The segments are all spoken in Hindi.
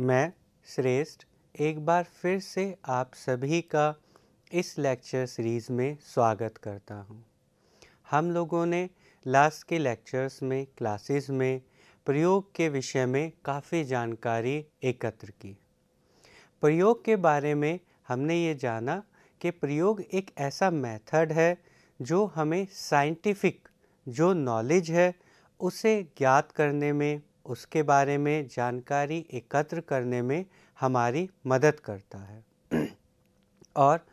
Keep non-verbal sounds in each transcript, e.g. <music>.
मैं श्रेष्ठ एक बार फिर से आप सभी का इस लेक्चर सीरीज़ में स्वागत करता हूं। हम लोगों ने लास्ट के लेक्चर्स में क्लासेस में प्रयोग के विषय में काफ़ी जानकारी एकत्र की प्रयोग के बारे में हमने ये जाना कि प्रयोग एक ऐसा मेथड है जो हमें साइंटिफिक जो नॉलेज है उसे ज्ञात करने में उसके बारे में जानकारी एकत्र करने में हमारी मदद करता है <clears throat> और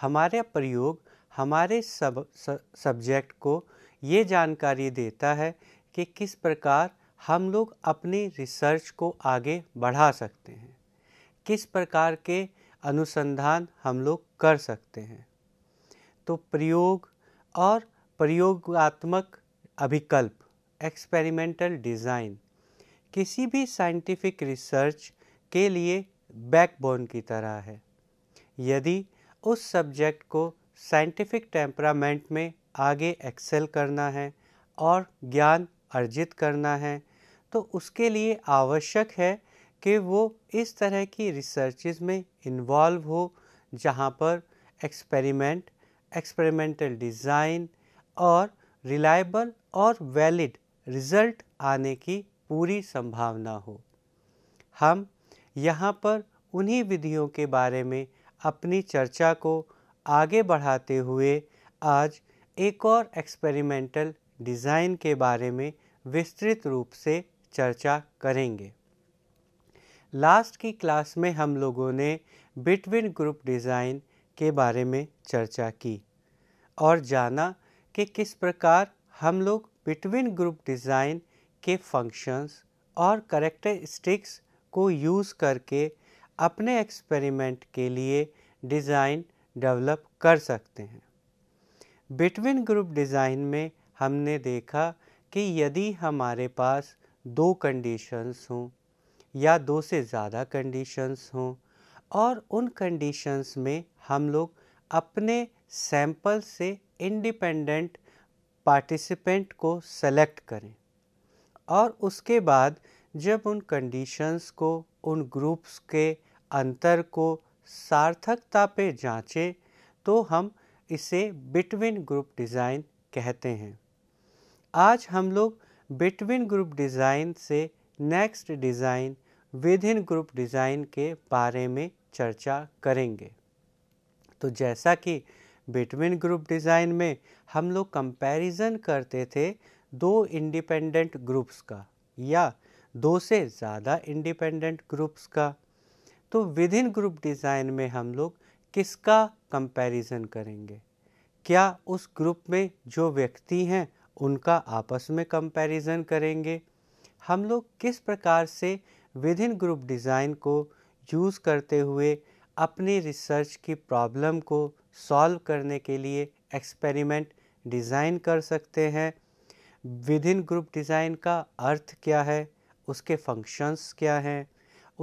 हमारे प्रयोग हमारे सब सब्जेक्ट को ये जानकारी देता है कि किस प्रकार हम लोग अपनी रिसर्च को आगे बढ़ा सकते हैं किस प्रकार के अनुसंधान हम लोग कर सकते हैं तो प्रयोग और प्रयोगात्मक अभिकल्प एक्सपेरिमेंटल डिज़ाइन किसी भी साइंटिफिक रिसर्च के लिए बैकबोन की तरह है यदि उस सब्जेक्ट को साइंटिफिक टेम्परामेंट में आगे एक्सेल करना है और ज्ञान अर्जित करना है तो उसके लिए आवश्यक है कि वो इस तरह की रिसर्चेज में इन्वॉल्व हो जहाँ पर एक्सपेरिमेंट एक्सपेरिमेंटल डिज़ाइन और रिलायबल और वैलिड रिज़ल्ट आने की पूरी संभावना हो हम यहाँ पर उन्हीं विधियों के बारे में अपनी चर्चा को आगे बढ़ाते हुए आज एक और एक्सपेरिमेंटल डिज़ाइन के बारे में विस्तृत रूप से चर्चा करेंगे लास्ट की क्लास में हम लोगों ने बिटवीन ग्रुप डिज़ाइन के बारे में चर्चा की और जाना कि किस प्रकार हम लोग बिटवीन ग्रुप डिज़ाइन के फंक्शंस और करेक्टरिस्टिक्स को यूज़ करके अपने एक्सपेरिमेंट के लिए डिज़ाइन डेवलप कर सकते हैं बिटवीन ग्रुप डिज़ाइन में हमने देखा कि यदि हमारे पास दो कंडीशंस हों या दो से ज़्यादा कंडीशंस हों और उन कंडीशंस में हम लोग अपने सैंपल से इंडिपेंडेंट पार्टिसिपेंट को सेलेक्ट करें और उसके बाद जब उन कंडीशंस को उन ग्रुप्स के अंतर को सार्थकता पे जांचे तो हम इसे बिटवीन ग्रुप डिज़ाइन कहते हैं आज हम लोग बिटवीन ग्रुप डिज़ाइन से next design within group design के बारे में चर्चा करेंगे तो जैसा कि बिटवीन ग्रुप डिज़ाइन में हम लोग कंपैरिजन करते थे दो इंडिपेंडेंट ग्रुप्स का या दो से ज़्यादा इंडिपेंडेंट ग्रुप्स का तो विद इन ग्रुप डिज़ाइन में हम लोग किसका कंपैरिजन करेंगे क्या उस ग्रुप में जो व्यक्ति हैं उनका आपस में कंपैरिजन करेंगे हम लोग किस प्रकार से विद इन ग्रुप डिज़ाइन को यूज़ करते हुए अपनी रिसर्च की प्रॉब्लम को सॉल्व करने के लिए एक्सपेरिमेंट डिज़ाइन कर सकते हैं विद इन ग्रुप डिज़ाइन का अर्थ क्या है उसके फंक्शंस क्या हैं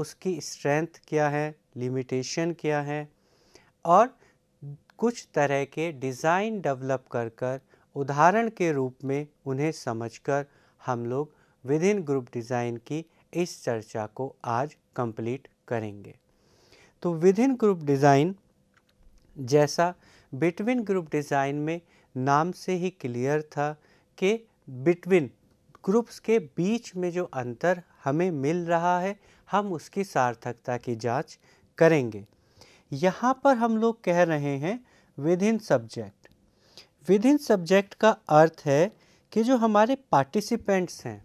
उसकी स्ट्रेंथ क्या है लिमिटेशन क्या है और कुछ तरह के डिज़ाइन डेवलप कर कर उदाहरण के रूप में उन्हें समझकर हम लोग विद इन ग्रुप डिज़ाइन की इस चर्चा को आज कंप्लीट करेंगे तो विद इन ग्रुप डिज़ाइन जैसा बिटवीन ग्रुप डिज़ाइन में नाम से ही क्लियर था कि बिटवीन ग्रुप्स के बीच में जो अंतर हमें मिल रहा है हम उसकी सार्थकता की जांच करेंगे यहाँ पर हम लोग कह रहे हैं within subject within subject का अर्थ है कि जो हमारे पार्टिसिपेंट्स हैं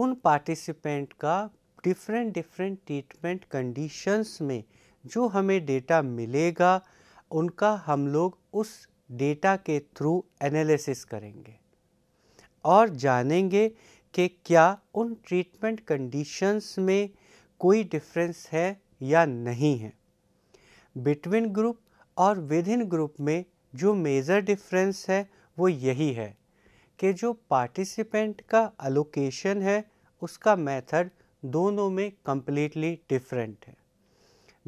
उन पार्टिसिपेंट का डिफरेंट डिफरेंट ट्रीटमेंट कंडीशंस में जो हमें डेटा मिलेगा उनका हम लोग उस डेटा के थ्रू एनालिसिस करेंगे और जानेंगे कि क्या उन ट्रीटमेंट कंडीशंस में कोई डिफरेंस है या नहीं है बिटवीन ग्रुप और विद इन ग्रुप में जो मेजर डिफरेंस है वो यही है कि जो पार्टिसिपेंट का अलोकेशन है उसका मेथड दोनों में कम्प्लीटली डिफरेंट है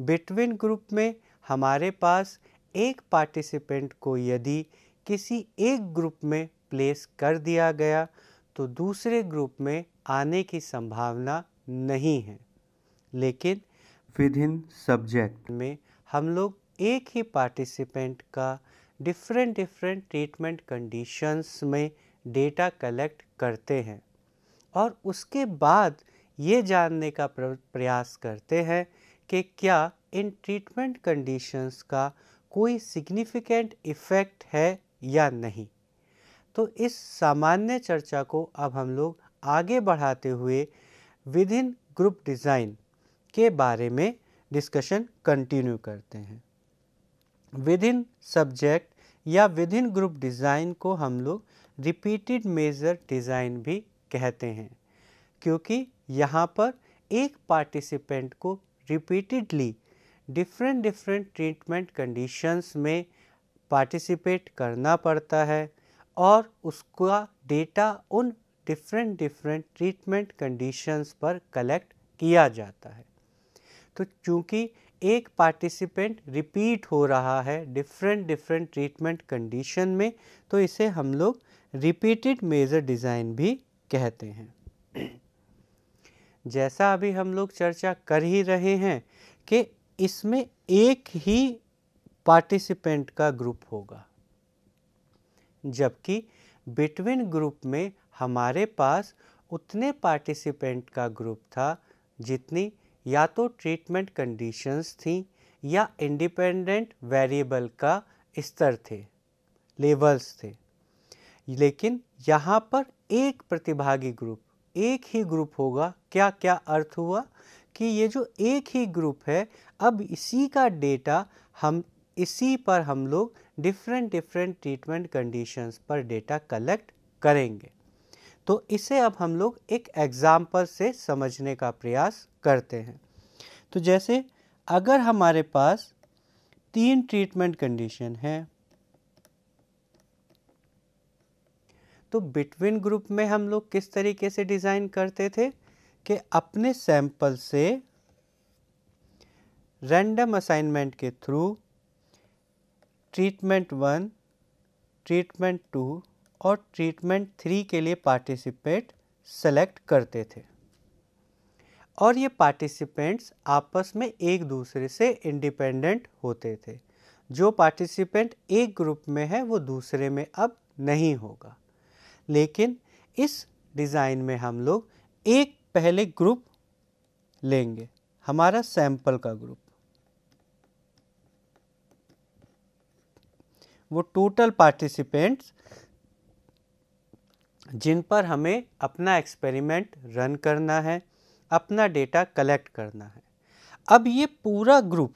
बिटवीन ग्रुप में हमारे पास एक पार्टिसिपेंट को यदि किसी एक ग्रुप में प्लेस कर दिया गया तो दूसरे ग्रुप में आने की संभावना नहीं है लेकिन विद इन सब्जेक्ट में हम लोग एक ही पार्टिसिपेंट का डिफरेंट डिफरेंट ट्रीटमेंट कंडीशंस में डेटा कलेक्ट करते हैं और उसके बाद ये जानने का प्रयास करते हैं कि क्या इन ट्रीटमेंट कंडीशंस का कोई सिग्निफिकेंट इफ़ेक्ट है या नहीं तो इस सामान्य चर्चा को अब हम लोग आगे बढ़ाते हुए विद इन ग्रुप डिज़ाइन के बारे में डिस्कशन कंटिन्यू करते हैं विद इन सब्जेक्ट या विद इन ग्रुप डिज़ाइन को हम लोग रिपीटेड मेजर डिज़ाइन भी कहते हैं क्योंकि यहाँ पर एक पार्टिसिपेंट को repeatedly different different treatment conditions में पार्टिसिपेट करना पड़ता है और उसका डेटा उन डिफरेंट डिफरेंट ट्रीटमेंट कंडीशंस पर कलेक्ट किया जाता है तो चूंकि एक पार्टिसिपेंट रिपीट हो रहा है डिफरेंट डिफरेंट ट्रीटमेंट कंडीशन में तो इसे हम लोग रिपीटेड मेजर डिज़ाइन भी कहते हैं जैसा अभी हम लोग चर्चा कर ही रहे हैं कि इसमें एक ही पार्टिसिपेंट का ग्रुप होगा जबकि बिटवीन ग्रुप में हमारे पास उतने पार्टिसिपेंट का ग्रुप था जितनी या तो ट्रीटमेंट कंडीशंस थी या इंडिपेंडेंट वेरिएबल का स्तर थे लेवल्स थे लेकिन यहाँ पर एक प्रतिभागी ग्रुप एक ही ग्रुप होगा क्या क्या अर्थ हुआ कि ये जो एक ही ग्रुप है अब इसी का डेटा हम इसी पर हम लोग डिफरेंट डिफरेंट ट्रीटमेंट कंडीशंस पर डेटा कलेक्ट करेंगे तो इसे अब हम लोग एक एग्ज़ाम्पल से समझने का प्रयास करते हैं तो जैसे अगर हमारे पास तीन ट्रीटमेंट कंडीशन है तो बिटवीन ग्रुप में हम लोग किस तरीके से डिज़ाइन करते थे कि अपने सैंपल से रैंडम असाइनमेंट के through treatment one treatment two और ट्रीटमेंट थ्री के लिए पार्टिसिपेंट सेलेक्ट करते थे और ये पार्टिसिपेंट्स आपस में एक दूसरे से इंडिपेंडेंट होते थे जो पार्टिसिपेंट एक ग्रुप में है वो दूसरे में अब नहीं होगा लेकिन इस डिज़ाइन में हम लोग एक पहले ग्रुप लेंगे हमारा सैंपल का ग्रुप वो टोटल पार्टिसिपेंट्स जिन पर हमें अपना एक्सपेरिमेंट रन करना है अपना डेटा कलेक्ट करना है अब ये पूरा ग्रुप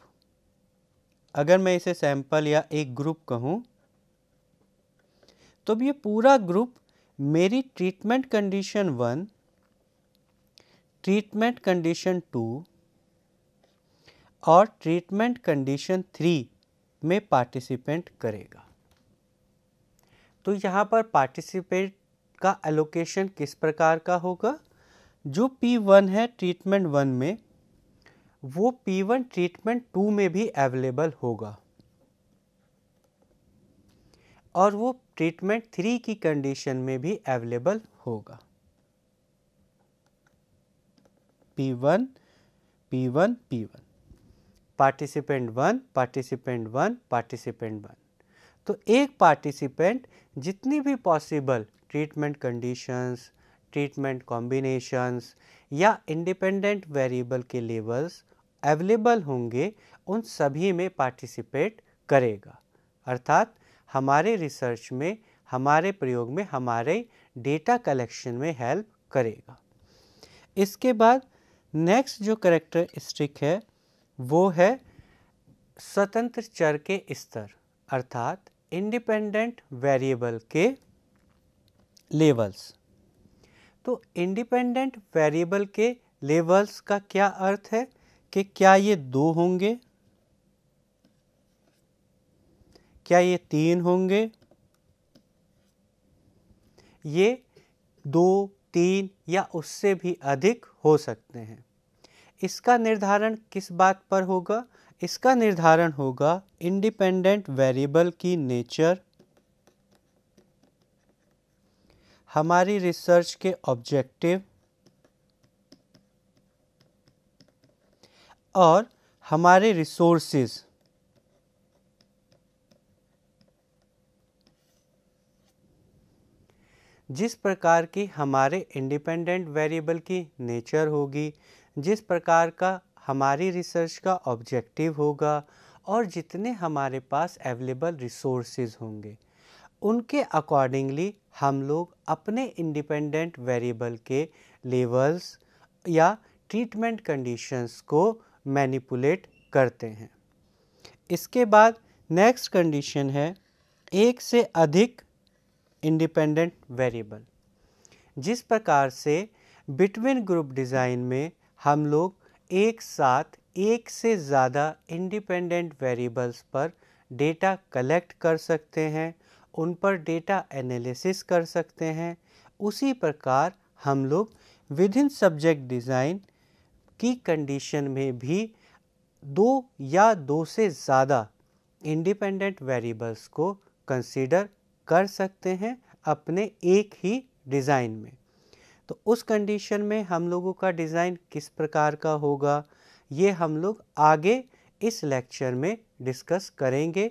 अगर मैं इसे सैंपल या एक ग्रुप कहूँ तो ये पूरा ग्रुप मेरी treatment condition one treatment condition two और ट्रीटमेंट कंडीशन थ्री में पार्टिसिपेंट करेगा तो यहाँ पर पार्टिसिपेट का एलोकेशन किस प्रकार का होगा जो P1 है ट्रीटमेंट वन में वो P1 ट्रीटमेंट टू में भी अवेलेबल होगा और वो ट्रीटमेंट थ्री की कंडीशन में भी अवेलेबल होगा P1, P1, P1 participant one participant one participant one तो एक पार्टिसिपेंट जितनी भी possible treatment conditions treatment combinations या इंडिपेंडेंट वेरिएबल के लेवल्स अवेलेबल होंगे उन सभी में पार्टिसिपेट करेगा अर्थात हमारे रिसर्च में हमारे प्रयोग में हमारे डेटा कलेक्शन में हेल्प करेगा इसके बाद नेक्स्ट जो करेक्टरिस्टिक है वो है स्वतंत्र चर के स्तर अर्थात इंडिपेंडेंट वेरिएबल के लेवल्स तो इंडिपेंडेंट वेरिएबल के लेवल्स का क्या अर्थ है कि क्या ये दो होंगे क्या ये तीन होंगे ये दो तीन या उससे भी अधिक हो सकते हैं इसका निर्धारण किस बात पर होगा इसका निर्धारण होगा इंडिपेंडेंट वेरिएबल की नेचर हमारी रिसर्च के ऑब्जेक्टिव और हमारे रिसोर्सेज जिस प्रकार की हमारे इंडिपेंडेंट वेरिएबल की नेचर होगी जिस प्रकार का हमारी रिसर्च का ऑब्जेक्टिव होगा और जितने हमारे पास अवेलेबल रिसोर्सेज होंगे उनके अकॉर्डिंगली हम लोग अपने इंडिपेंडेंट वेरिएबल के लेवल्स या ट्रीटमेंट कंडीशंस को मैनिपुलेट करते हैं इसके बाद नेक्स्ट कंडीशन है एक से अधिक इंडिपेंडेंट वेरिएबल जिस प्रकार से बिटवीन ग्रुप डिज़ाइन में हम लोग एक साथ एक से ज़्यादा इंडिपेंडेंट वेरिएबल्स पर डेटा कलेक्ट कर सकते हैं उन पर डेटा एनालिसिस कर सकते हैं उसी प्रकार हम लोग विद इन सब्जेक्ट डिज़ाइन की कंडीशन में भी दो या दो से ज़्यादा इंडिपेंडेंट वेरिएबल्स को कंसिडर कर सकते हैं अपने एक ही डिज़ाइन में तो उस कंडीशन में हम लोगों का डिज़ाइन किस प्रकार का होगा ये हम लोग आगे इस लेक्चर में डिस्कस करेंगे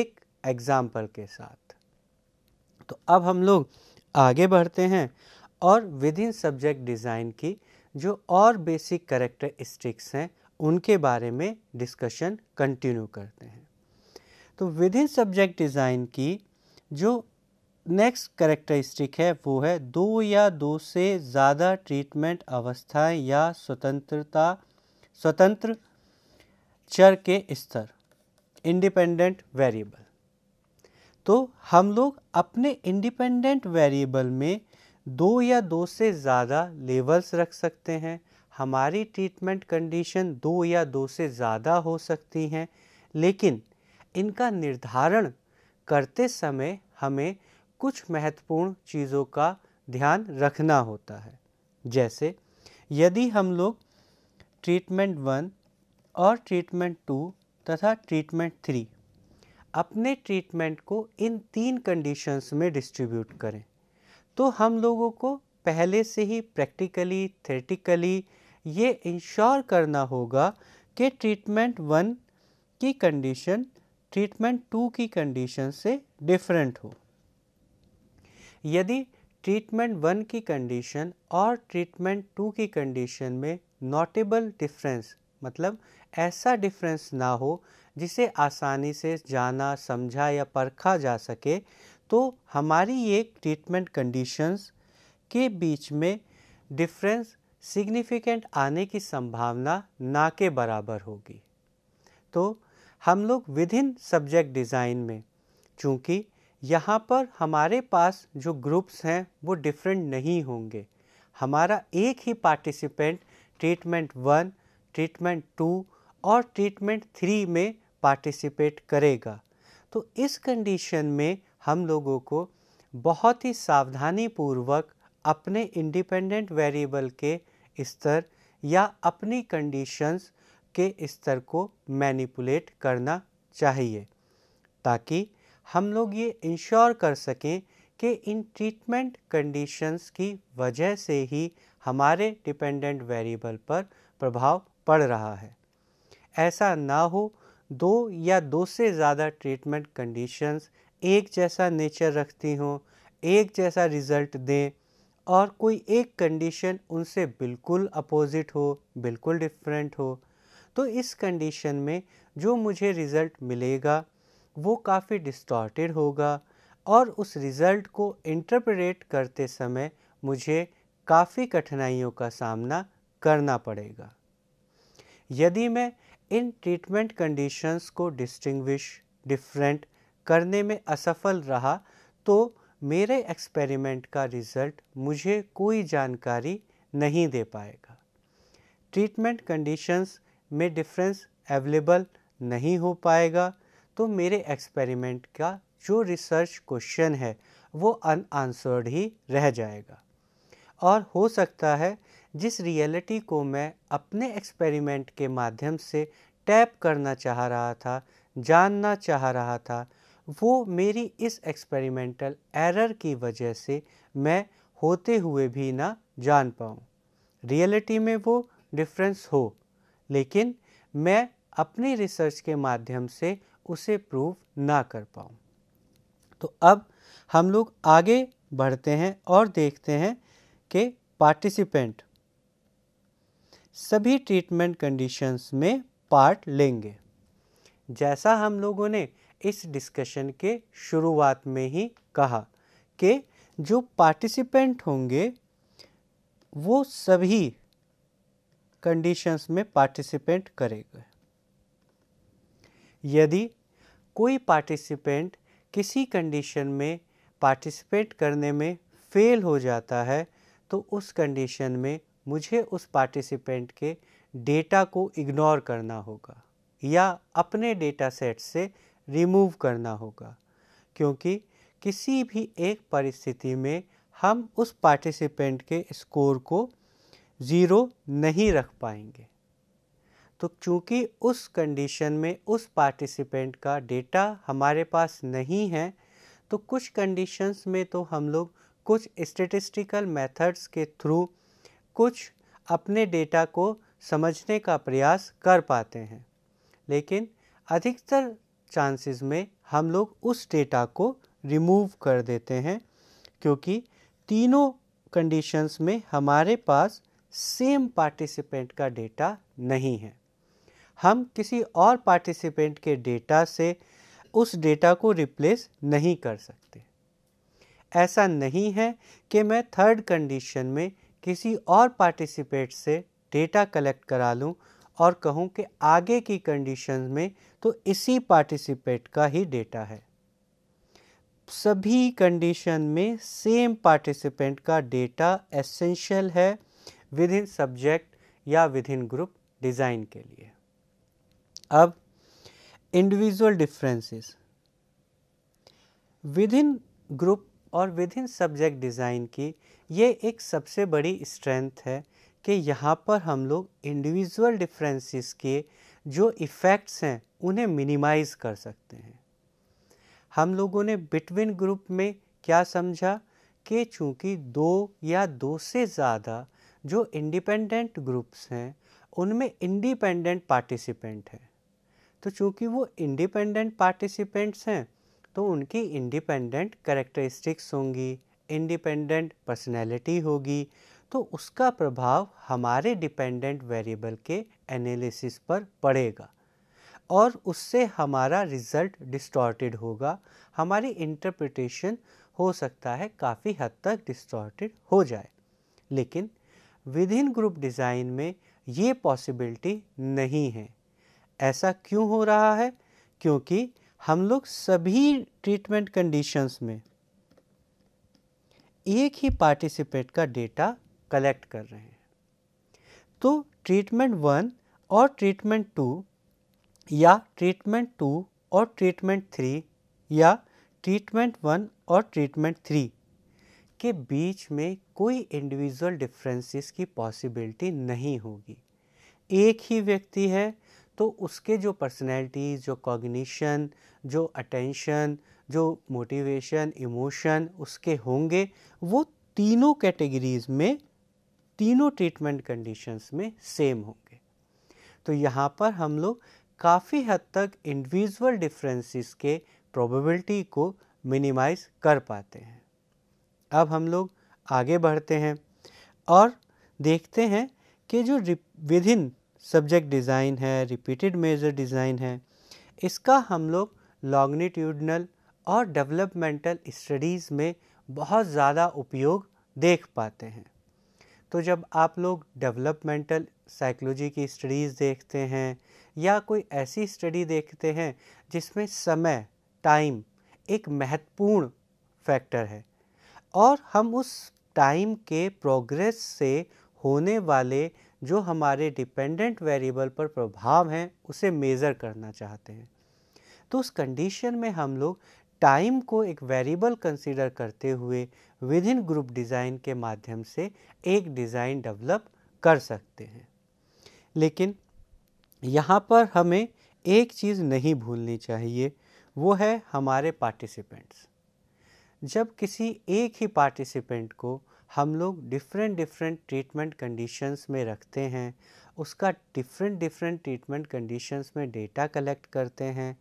एक एग्ज़ाम्पल के साथ तो अब हम लोग आगे बढ़ते हैं और विद इन सब्जेक्ट डिज़ाइन की जो और बेसिक करेक्टरिस्टिक्स हैं उनके बारे में डिस्कशन कंटिन्यू करते हैं तो विद इन सब्जेक्ट डिज़ाइन की जो नेक्स्ट करेक्टरिस्टिक है वो है दो या दो से ज़्यादा ट्रीटमेंट अवस्थाएं या स्वतंत्रता स्वतंत्र चर के स्तर इंडिपेंडेंट वेरिएबल तो हम लोग अपने इंडिपेंडेंट वेरिएबल में दो या दो से ज़्यादा लेवल्स रख सकते हैं हमारी ट्रीटमेंट कंडीशन दो या दो से ज़्यादा हो सकती हैं लेकिन इनका निर्धारण करते समय हमें कुछ महत्वपूर्ण चीज़ों का ध्यान रखना होता है जैसे यदि हम लोग ट्रीटमेंट वन और ट्रीटमेंट टू तथा ट्रीटमेंट थ्री अपने ट्रीटमेंट को इन तीन कंडीशंस में डिस्ट्रीब्यूट करें तो हम लोगों को पहले से ही प्रैक्टिकली थेटिकली ये इंश्योर करना होगा कि ट्रीटमेंट वन की कंडीशन ट्रीटमेंट टू की कंडीशन से डिफरेंट हो यदि ट्रीटमेंट वन की कंडीशन और ट्रीटमेंट टू की कंडीशन में नोटेबल डिफरेंस मतलब ऐसा डिफरेंस ना हो जिसे आसानी से जाना समझा या परखा जा सके तो हमारी ये ट्रीटमेंट कंडीशंस के बीच में डिफरेंस सिग्निफिकेंट आने की संभावना ना के बराबर होगी तो हम लोग विद इन सब्जेक्ट डिज़ाइन में चूँकि यहाँ पर हमारे पास जो ग्रुप्स हैं वो डिफरेंट नहीं होंगे हमारा एक ही participant treatment one treatment two और ट्रीटमेंट थ्री में पार्टिसिपेट करेगा तो इस कंडीशन में हम लोगों को बहुत ही सावधानी पूर्वक अपने इंडिपेंडेंट वेरिएबल के स्तर या अपनी कंडीशंस के स्तर को मैनिपुलेट करना चाहिए ताकि हम लोग ये इंश्योर कर सकें कि इन ट्रीटमेंट कंडीशंस की वजह से ही हमारे डिपेंडेंट वेरिएबल पर प्रभाव पड़ रहा है ऐसा ना हो दो या दो से ज़्यादा ट्रीटमेंट कंडीशंस एक जैसा नेचर रखती हों एक जैसा रिज़ल्ट दें और कोई एक कंडीशन उनसे बिल्कुल अपोज़िट हो बिल्कुल डिफरेंट हो तो इस कंडीशन में जो मुझे रिज़ल्ट मिलेगा वो काफ़ी डिस्टॉर्टेड होगा और उस रिज़ल्ट को इंटरप्रेट करते समय मुझे काफ़ी कठिनाइयों का सामना करना पड़ेगा यदि मैं इन ट्रीटमेंट कंडीशंस को डिस्टिंग्विश डिफरेंट करने में असफल रहा तो मेरे एक्सपेरिमेंट का रिज़ल्ट मुझे कोई जानकारी नहीं दे पाएगा ट्रीटमेंट कंडीशंस में डिफरेंस अवेलेबल नहीं हो पाएगा तो मेरे एक्सपेरिमेंट का जो रिसर्च क्वेश्चन है वो अनआंसर्ड ही रह जाएगा और हो सकता है जिस रियलिटी को मैं अपने एक्सपेरिमेंट के माध्यम से टैप करना चाह रहा था जानना चाह रहा था वो मेरी इस एक्सपेरिमेंटल एरर की वजह से मैं होते हुए भी ना जान पाऊँ रियलिटी में वो डिफरेंस हो लेकिन मैं अपनी रिसर्च के माध्यम से उसे प्रूव ना कर पाऊँ तो अब हम लोग आगे बढ़ते हैं और देखते हैं कि पार्टिसिपेंट सभी ट्रीटमेंट कंडीशंस में पार्ट लेंगे जैसा हम लोगों ने इस डिस्कशन के शुरुआत में ही कहा कि जो पार्टिसिपेंट होंगे वो सभी कंडीशंस में पार्टिसिपेंट करेंगे यदि कोई पार्टिसिपेंट किसी कंडीशन में पार्टिसिपेट करने में फ़ेल हो जाता है तो उस कंडीशन में मुझे उस पार्टिसिपेंट के डेटा को इग्नोर करना होगा या अपने डेटा सेट से रिमूव करना होगा क्योंकि किसी भी एक परिस्थिति में हम उस पार्टिसिपेंट के स्कोर को ज़ीरो नहीं रख पाएंगे तो चूंकि उस कंडीशन में उस पार्टिसिपेंट का डेटा हमारे पास नहीं है तो कुछ कंडीशंस में तो हम लोग कुछ स्टेटिस्टिकल मेथड्स के थ्रू कुछ अपने डेटा को समझने का प्रयास कर पाते हैं लेकिन अधिकतर चांसेस में हम लोग उस डेटा को रिमूव कर देते हैं क्योंकि तीनों कंडीशंस में हमारे पास सेम पार्टिसिपेंट का डेटा नहीं है हम किसी और पार्टिसिपेंट के डेटा से उस डेटा को रिप्लेस नहीं कर सकते ऐसा नहीं है कि मैं थर्ड कंडीशन में किसी और पार्टिसिपेट से डेटा कलेक्ट करा लूँ और कहूँ कि आगे की कंडीशन में तो इसी पार्टिसिपेट का ही डेटा है सभी कंडीशन में सेम पार्टिसिपेंट का डेटा एसेंशियल है विद इन सब्जेक्ट या विद इन ग्रुप डिज़ाइन के लिए अब individual differences within group और विद इन सब्जेक्ट डिज़ाइन की ये एक सबसे बड़ी स्ट्रेंथ है कि यहाँ पर हम लोग इंडिविजुअल डिफरेंसेस के जो इफ़ेक्ट्स हैं उन्हें मिनिमाइज़ कर सकते हैं हम लोगों ने बिटवीन ग्रुप में क्या समझा कि चूँकि दो या दो से ज़्यादा जो इंडिपेंडेंट ग्रुप्स हैं उनमें इंडिपेंडेंट पार्टिसिपेंट हैं तो चूँकि वो इंडिपेंडेंट पार्टिसिपेंट्स हैं तो उनकी इंडिपेंडेंट करेक्टरिस्टिक्स होंगी इंडिपेंडेंट पर्सनैलिटी होगी तो उसका प्रभाव हमारे डिपेंडेंट वेरिएबल के एनालिसिस पर पड़ेगा और उससे हमारा रिज़ल्ट डिस्टॉर्टेड होगा हमारी इंटरप्रिटेशन हो सकता है काफ़ी हद तक डिस्टॉर्टेड हो जाए लेकिन विद इन ग्रुप डिज़ाइन में ये पॉसिबिलिटी नहीं है ऐसा क्यों हो रहा है क्योंकि हम लोग सभी ट्रीटमेंट कंडीशंस में एक ही पार्टिसिपेट का डेटा कलेक्ट कर रहे हैं तो ट्रीटमेंट वन और ट्रीटमेंट टू या ट्रीटमेंट टू और ट्रीटमेंट थ्री या ट्रीटमेंट वन और ट्रीटमेंट थ्री के बीच में कोई इंडिविजुअल डिफरेंसेस की पॉसिबिलिटी नहीं होगी एक ही व्यक्ति है तो उसके जो पर्सनैलिटीज़ जो कॉग्निशन जो अटेंशन जो मोटिवेशन इमोशन उसके होंगे वो तीनों कैटेगरीज़ में तीनों ट्रीटमेंट कंडीशंस में सेम होंगे तो यहाँ पर हम लोग काफ़ी हद तक इंडिविजुअल डिफरेंसेस के प्रोबेबिलिटी को मिनिमाइज कर पाते हैं अब हम लोग आगे बढ़ते हैं और देखते हैं कि जो विद इन सब्जेक्ट डिज़ाइन है रिपीटेड मेजर डिज़ाइन है इसका हम लोग लॉग्निट्यूडनल और डेवलपमेंटल स्टडीज़ में बहुत ज़्यादा उपयोग देख पाते हैं तो जब आप लोग डेवलपमेंटल साइकोलॉजी की स्टडीज़ देखते हैं या कोई ऐसी स्टडी देखते हैं जिसमें समय टाइम एक महत्वपूर्ण फैक्टर है और हम उस टाइम के प्रोग्रेस से होने वाले जो हमारे डिपेंडेंट वेरिएबल पर प्रभाव हैं उसे मेज़र करना चाहते हैं तो उस कंडीशन में हम लोग टाइम को एक वेरिएबल कंसीडर करते हुए विद इन ग्रुप डिज़ाइन के माध्यम से एक डिज़ाइन डेवलप कर सकते हैं लेकिन यहाँ पर हमें एक चीज़ नहीं भूलनी चाहिए वो है हमारे पार्टिसिपेंट्स जब किसी एक ही पार्टिसिपेंट को हम लोग डिफरेंट डिफरेंट ट्रीटमेंट कंडीशंस में रखते हैं उसका डिफरेंट डिफरेंट ट्रीटमेंट कंडीशंस में डेटा कलेक्ट करते हैं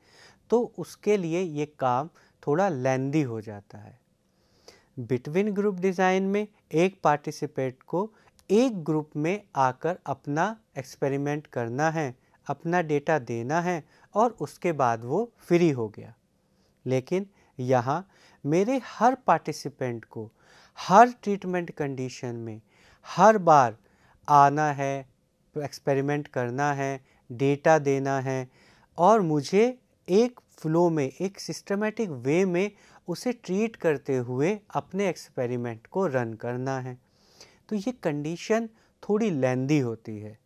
तो उसके लिए ये काम थोड़ा लेंदी हो जाता है बिटवीन ग्रुप डिज़ाइन में एक पार्टिसिपेट को एक ग्रुप में आकर अपना एक्सपेरिमेंट करना है अपना डेटा देना है और उसके बाद वो फ्री हो गया लेकिन यहाँ मेरे हर पार्टिसिपेंट को हर ट्रीटमेंट कंडीशन में हर बार आना है एक्सपेरिमेंट करना है डेटा देना है और मुझे एक फ्लो में एक सिस्टमेटिक वे में उसे ट्रीट करते हुए अपने एक्सपेरिमेंट को रन करना है तो ये कंडीशन थोड़ी लेंदी होती है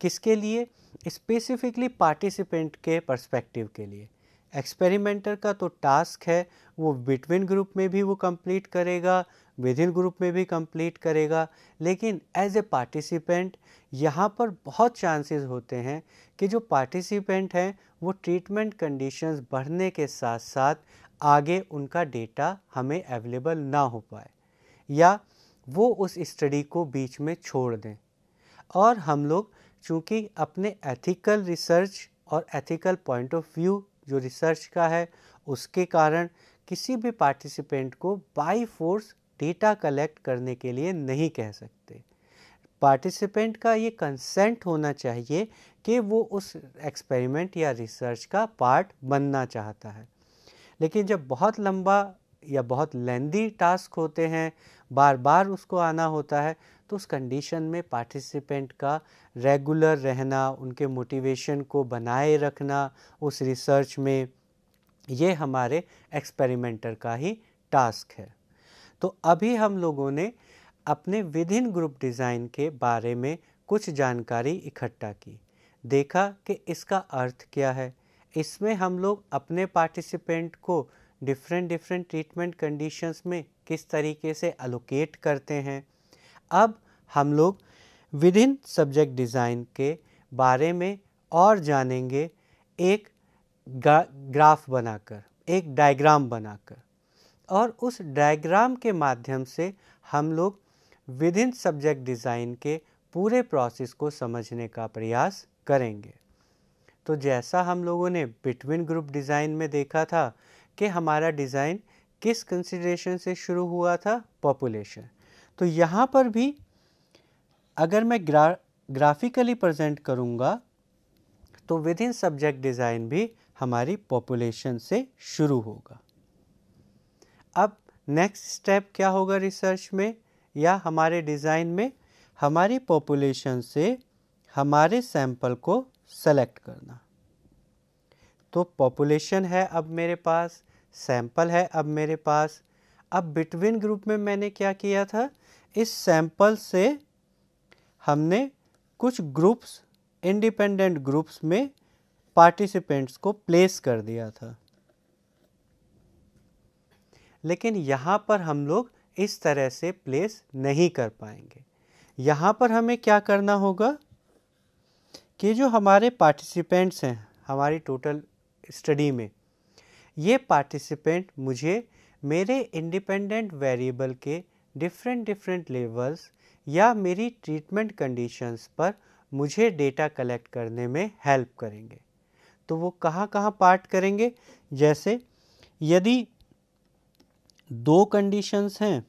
किसके लिए स्पेसिफिकली पार्टिसिपेंट के पर्सपेक्टिव के लिए एक्सपेरिमेंटर का तो टास्क है वो बिटवीन ग्रुप में भी वो कंप्लीट करेगा विद इन ग्रुप में भी कंप्लीट करेगा लेकिन एज ए पार्टिसिपेंट यहाँ पर बहुत चांसेस होते हैं कि जो पार्टिसिपेंट हैं वो ट्रीटमेंट कंडीशंस बढ़ने के साथ साथ आगे उनका डेटा हमें अवेलेबल ना हो पाए या वो उस स्टडी को बीच में छोड़ दें और हम लोग चूँकि अपने एथिकल रिसर्च और एथिकल पॉइंट ऑफ व्यू जो रिसर्च का है उसके कारण किसी भी पार्टिसिपेंट को बाई फोर्स डेटा कलेक्ट करने के लिए नहीं कह सकते पार्टिसिपेंट का ये कंसेंट होना चाहिए कि वो उस एक्सपेरिमेंट या रिसर्च का पार्ट बनना चाहता है लेकिन जब बहुत लंबा या बहुत लेंदी टास्क होते हैं बार बार उसको आना होता है तो उस कंडीशन में पार्टिसिपेंट का रेगुलर रहना उनके मोटिवेशन को बनाए रखना उस रिसर्च में ये हमारे एक्सपेरिमेंटर का ही टास्क है तो अभी हम लोगों ने अपने विद इन ग्रुप डिज़ाइन के बारे में कुछ जानकारी इकट्ठा की देखा कि इसका अर्थ क्या है इसमें हम लोग अपने पार्टिसिपेंट को डिफरेंट डिफरेंट ट्रीटमेंट कंडीशंस में किस तरीके से अलोकेट करते हैं अब हम लोग विद इन सब्जेक्ट डिज़ाइन के बारे में और जानेंगे एक ग्राफ बनाकर एक डायग्राम बनाकर और उस डायग्राम के माध्यम से हम लोग विद इन सब्जेक्ट डिज़ाइन के पूरे प्रोसेस को समझने का प्रयास करेंगे तो जैसा हम लोगों ने बिटवीन ग्रुप डिज़ाइन में देखा था कि हमारा डिज़ाइन किस कंसिड्रेशन से शुरू हुआ था पॉपुलेशन तो यहाँ पर भी अगर मैं ग्रा ग्राफिकली प्रजेंट करूँगा तो विद इन सब्जेक्ट डिज़ाइन भी हमारी पॉपुलेशन से शुरू होगा अब नेक्स्ट स्टेप क्या होगा रिसर्च में या हमारे डिज़ाइन में हमारी पॉपुलेशन से हमारे सैंपल को सेलेक्ट करना तो पॉपुलेशन है अब मेरे पास सैंपल है अब मेरे पास अब बिटवीन ग्रुप में मैंने क्या किया था इस सैंपल से हमने कुछ ग्रुप्स इंडिपेंडेंट ग्रुप्स में पार्टिसिपेंट्स को प्लेस कर दिया था लेकिन यहाँ पर हम लोग इस तरह से प्लेस नहीं कर पाएंगे यहाँ पर हमें क्या करना होगा कि जो हमारे पार्टिसिपेंट्स हैं हमारी टोटल स्टडी में ये पार्टिसिपेंट मुझे मेरे इंडिपेंडेंट वेरिएबल के डिफरेंट डिफरेंट लेवल्स या मेरी ट्रीटमेंट कंडीशंस पर मुझे डेटा कलेक्ट करने में हेल्प करेंगे तो वो कहाँ कहाँ पार्ट करेंगे जैसे यदि दो कंडीशंस हैं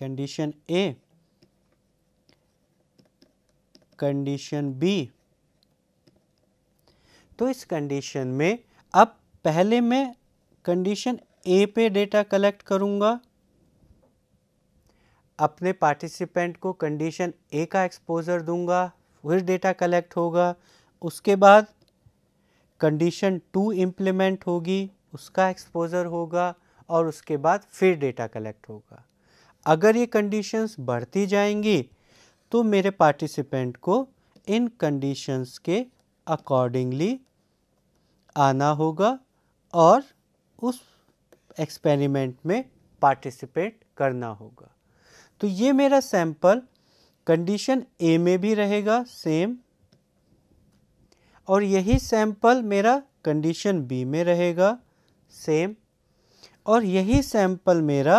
कंडीशन ए कंडीशन बी तो इस कंडीशन में अब पहले मैं कंडीशन ए पे डेटा कलेक्ट करूँगा अपने पार्टिसिपेंट को कंडीशन ए का एक्सपोजर दूंगा फिर डेटा कलेक्ट होगा उसके बाद कंडीशन टू इम्प्लीमेंट होगी उसका एक्सपोजर होगा और उसके बाद फिर डेटा कलेक्ट होगा अगर ये कंडीशंस बढ़ती जाएंगी तो मेरे पार्टिसिपेंट को इन कंडीशंस के अकॉर्डिंगली आना होगा और उस एक्सपेरिमेंट में पार्टिसिपेट करना होगा तो ये मेरा सैंपल कंडीशन ए में भी रहेगा सेम और यही सैंपल मेरा कंडीशन बी में रहेगा सेम और यही सैंपल मेरा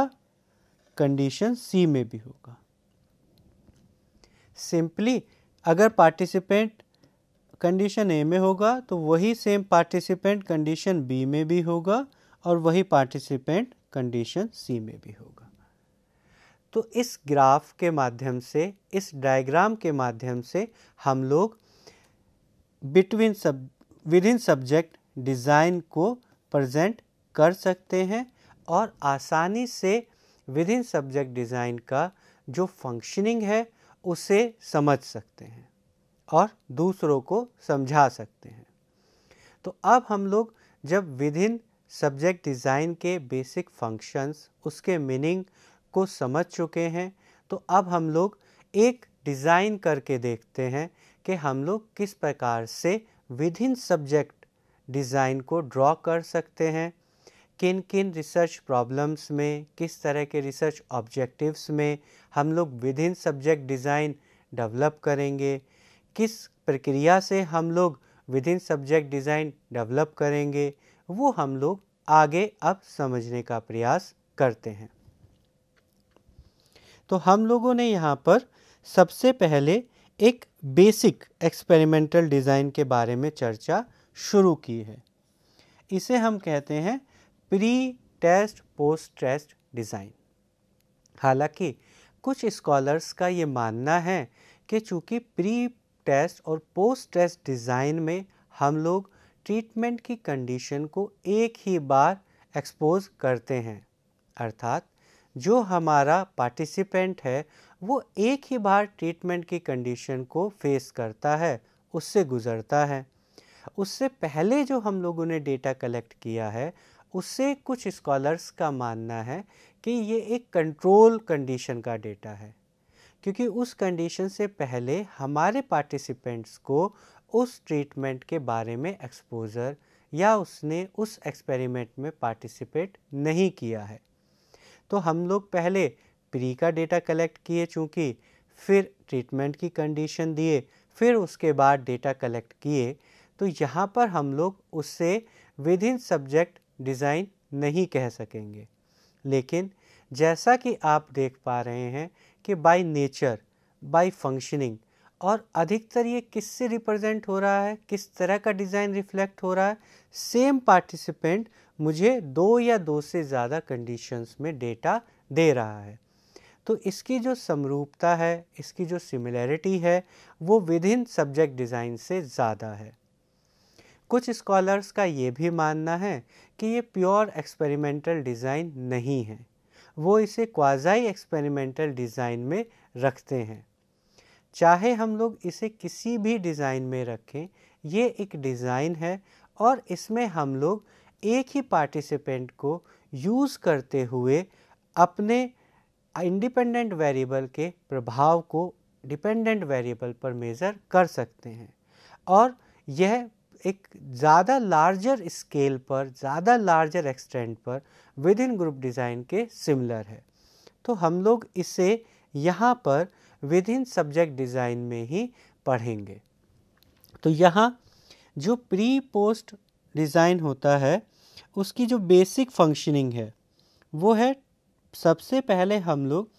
कंडीशन सी में भी होगा सिंपली अगर पार्टिसिपेंट कंडीशन ए में होगा तो वही सेम पार्टिसिपेंट कंडीशन बी में भी होगा और वही पार्टिसिपेंट कंडीशन सी में भी होगा तो इस ग्राफ के माध्यम से इस डायग्राम के माध्यम से हम लोग बिटवीन सब विद इन सब्जेक्ट डिज़ाइन को प्रेजेंट कर सकते हैं और आसानी से विद इन सब्जेक्ट डिज़ाइन का जो फंक्शनिंग है उसे समझ सकते हैं और दूसरों को समझा सकते हैं तो अब हम लोग जब विद इन सब्जेक्ट डिज़ाइन के बेसिक फंक्शंस उसके मीनिंग को समझ चुके हैं तो अब हम लोग एक डिज़ाइन करके देखते हैं कि हम लोग किस प्रकार से विद इन सब्जेक्ट डिज़ाइन को ड्रॉ कर सकते हैं किन किन रिसर्च प्रॉब्लम्स में किस तरह के रिसर्च ऑब्जेक्टिव्स में हम लोग within subject design develop करेंगे किस प्रक्रिया से हम लोग within subject design develop करेंगे वो हम लोग आगे अब समझने का प्रयास करते हैं तो हम लोगों ने यहाँ पर सबसे पहले एक बेसिक एक्सपेरिमेंटल डिज़ाइन के बारे में चर्चा शुरू की है इसे हम कहते हैं pre test post test design हालांकि कुछ स्कॉलर्स का ये मानना है कि चूँकि प्री टेस्ट और पोस्ट टेस्ट डिज़ाइन में हम लोग ट्रीटमेंट की कंडीशन को एक ही बार एक्सपोज करते हैं अर्थात जो हमारा पार्टिसिपेंट है वो एक ही बार ट्रीटमेंट की कंडीशन को फेस करता है उससे गुज़रता है उससे पहले जो हम लोगों ने डेटा कलेक्ट किया है उससे कुछ स्कॉलर्स का मानना है कि ये एक कंट्रोल कंडीशन का डेटा है क्योंकि उस कंडीशन से पहले हमारे पार्टिसिपेंट्स को उस ट्रीटमेंट के बारे में एक्सपोज़र या उसने उस एक्सपेरिमेंट में पार्टिसिपेट नहीं किया है तो हम लोग पहले प्री का डेटा कलेक्ट किए चूँकि फिर ट्रीटमेंट की कंडीशन दिए फिर उसके बाद डेटा कलेक्ट किए तो यहाँ पर हम लोग उससे विद इन सब्जेक्ट डिज़ाइन नहीं कह सकेंगे लेकिन जैसा कि आप देख पा रहे हैं कि बाय नेचर बाय फंक्शनिंग और अधिकतर ये किससे रिप्रेजेंट हो रहा है किस तरह का डिज़ाइन रिफ्लेक्ट हो रहा है सेम पार्टिसिपेंट मुझे दो या दो से ज़्यादा कंडीशंस में डेटा दे रहा है तो इसकी जो समरूपता है इसकी जो सिमिलैरिटी है वो विद इन सब्जेक्ट डिज़ाइन से ज़्यादा है कुछ स्कॉलर्स का ये भी मानना है कि ये प्योर एक्सपेरिमेंटल डिज़ाइन नहीं है वो इसे क्वाजाई एक्सपेरिमेंटल डिज़ाइन में रखते हैं चाहे हम लोग इसे किसी भी डिज़ाइन में रखें ये एक डिज़ाइन है और इसमें हम लोग एक ही पार्टिसिपेंट को यूज़ करते हुए अपने इंडिपेंडेंट वेरिएबल के प्रभाव को डिपेंडेंट वेरिएबल पर मेज़र कर सकते हैं और यह एक ज़्यादा लार्जर स्केल पर ज़्यादा लार्जर एक्सटेंट पर विद इन ग्रुप डिज़ाइन के सिमिलर है तो हम लोग इसे यहाँ पर विद इन सब्जेक्ट डिज़ाइन में ही पढ़ेंगे तो यहाँ जो प्री पोस्ट डिज़ाइन होता है उसकी जो बेसिक फंक्शनिंग है वो है सबसे पहले हम लोग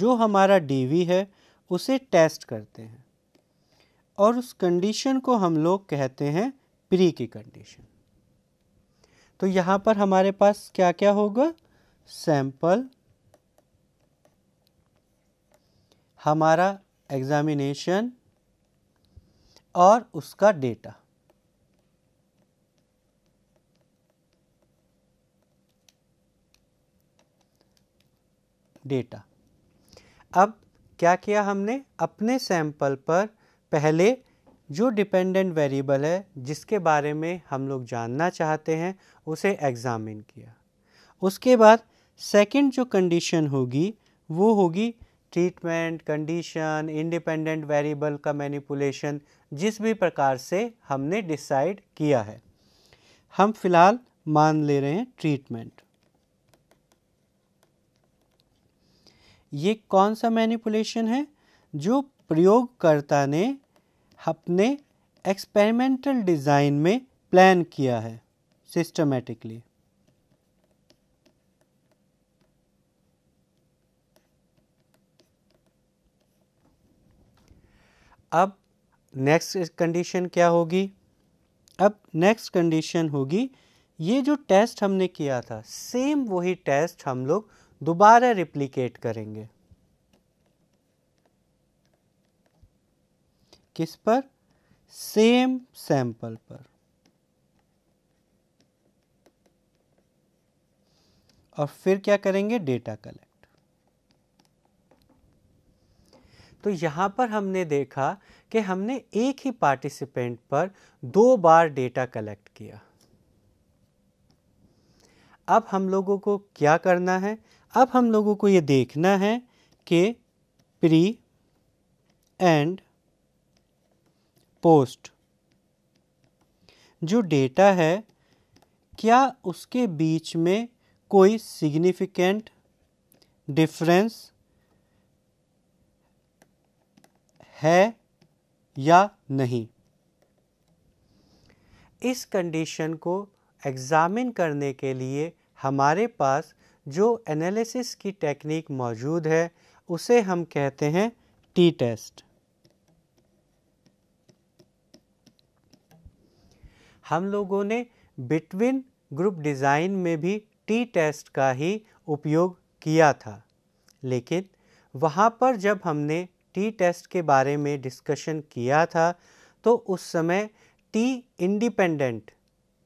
जो हमारा डीवी है उसे टेस्ट करते हैं और उस कंडीशन को हम लोग कहते हैं प्री की कंडीशन तो यहाँ पर हमारे पास क्या क्या होगा सैंपल हमारा एग्ज़ामिनेशन और उसका डेटा डेटा अब क्या किया हमने अपने सैंपल पर पहले जो डिपेंडेंट वेरिएबल है जिसके बारे में हम लोग जानना चाहते हैं उसे एग्ज़ामिन किया उसके बाद सेकंड जो कंडीशन होगी वो होगी ट्रीटमेंट कंडीशन इंडिपेंडेंट वेरिएबल का मैनिपुलेशन जिस भी प्रकार से हमने डिसाइड किया है हम फिलहाल मान ले रहे हैं ट्रीटमेंट ये कौन सा मैनिपुलेशन है जो प्रयोगकर्ता ने अपने एक्सपेरिमेंटल डिज़ाइन में प्लान किया है सिस्टमेटिकली अब नेक्स्ट कंडीशन क्या होगी अब नेक्स्ट कंडीशन होगी ये जो टेस्ट हमने किया था सेम वही टेस्ट हम लोग दोबारा रिप्लीकेट करेंगे किस पर सेम सैंपल पर और फिर क्या करेंगे डेटा कलेक्ट तो यहाँ पर हमने देखा कि हमने एक ही पार्टिसिपेंट पर दो बार डेटा कलेक्ट किया अब हम लोगों को क्या करना है अब हम लोगों को ये देखना है कि प्री एंड पोस्ट जो डेटा है क्या उसके बीच में कोई सिग्निफिकेंट डिफरेंस है या नहीं इस कंडीशन को एग्ज़ामिन करने के लिए हमारे पास जो एनालिसिस की टेक्निक मौजूद है उसे हम कहते हैं टी टेस्ट हम लोगों ने बिटवीन ग्रुप डिज़ाइन में भी टी टेस्ट का ही उपयोग किया था लेकिन वहाँ पर जब हमने टी टेस्ट के बारे में डिस्कशन किया था तो उस समय टी इंडिपेंडेंट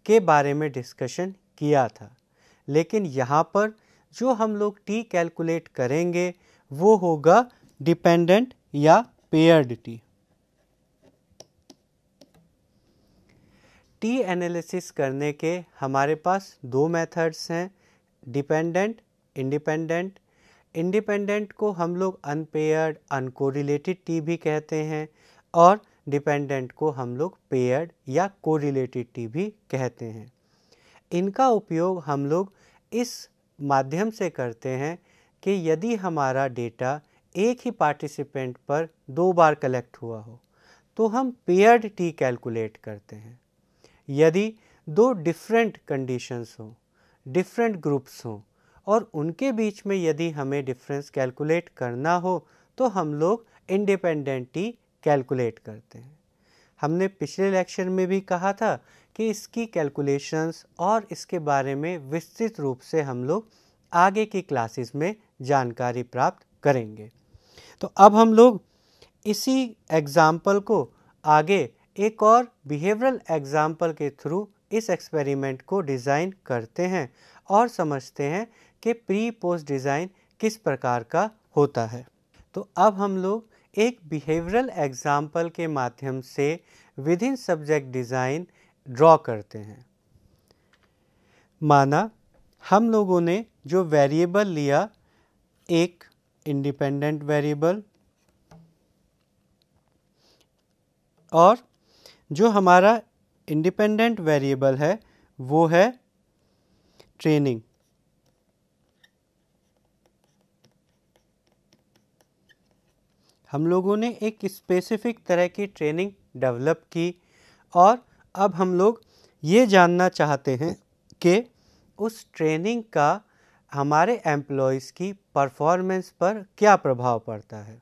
के बारे में डिस्कशन किया था लेकिन यहाँ पर जो हम लोग टी कैलकुलेट करेंगे वो होगा डिपेंडेंट या पेयर्ड टी टी एनालिसिस करने के हमारे पास दो मेथड्स हैं डिपेंडेंट इंडिपेंडेंट इंडिपेंडेंट को हम लोग अनपेयर्ड अनकोरिलेटेड टी भी कहते हैं और डिपेंडेंट को हम लोग पेयर्ड या कोरिलेटेड टी भी कहते हैं इनका उपयोग हम लोग इस माध्यम से करते हैं कि यदि हमारा डेटा एक ही पार्टिसिपेंट पर दो बार कलेक्ट हुआ हो तो हम पेयर्ड टी कैलकुलेट करते हैं यदि दो डिफरेंट कंडीशंस हों डिफरेंट ग्रुप्स हों और उनके बीच में यदि हमें डिफरेंस कैलकुलेट करना हो तो हम लोग इंडिपेंडेंटली कैलकुलेट करते हैं हमने पिछले लेक्चर में भी कहा था कि इसकी कैलकुलेशंस और इसके बारे में विस्तृत रूप से हम लोग आगे की क्लासेस में जानकारी प्राप्त करेंगे तो अब हम लोग इसी एग्ज़ाम्पल को आगे एक और बिहेवियरल एग्ज़ाम्पल के थ्रू इस एक्सपेरिमेंट को डिज़ाइन करते हैं और समझते हैं कि प्री पोस्ट डिज़ाइन किस प्रकार का होता है तो अब हम लोग एक बिहेवियरल एग्ज़ाम्पल के माध्यम से within subject design draw करते हैं माना हम लोगों ने जो वेरिएबल लिया एक इंडिपेंडेंट वेरिएबल और जो हमारा इंडिपेंडेंट वेरिएबल है वो है ट्रेनिंग हम लोगों ने एक स्पेसिफिक तरह की ट्रेनिंग डेवलप की और अब हम लोग ये जानना चाहते हैं कि उस ट्रेनिंग का हमारे एम्प्लॉयज़ की परफॉर्मेंस पर क्या प्रभाव पड़ता है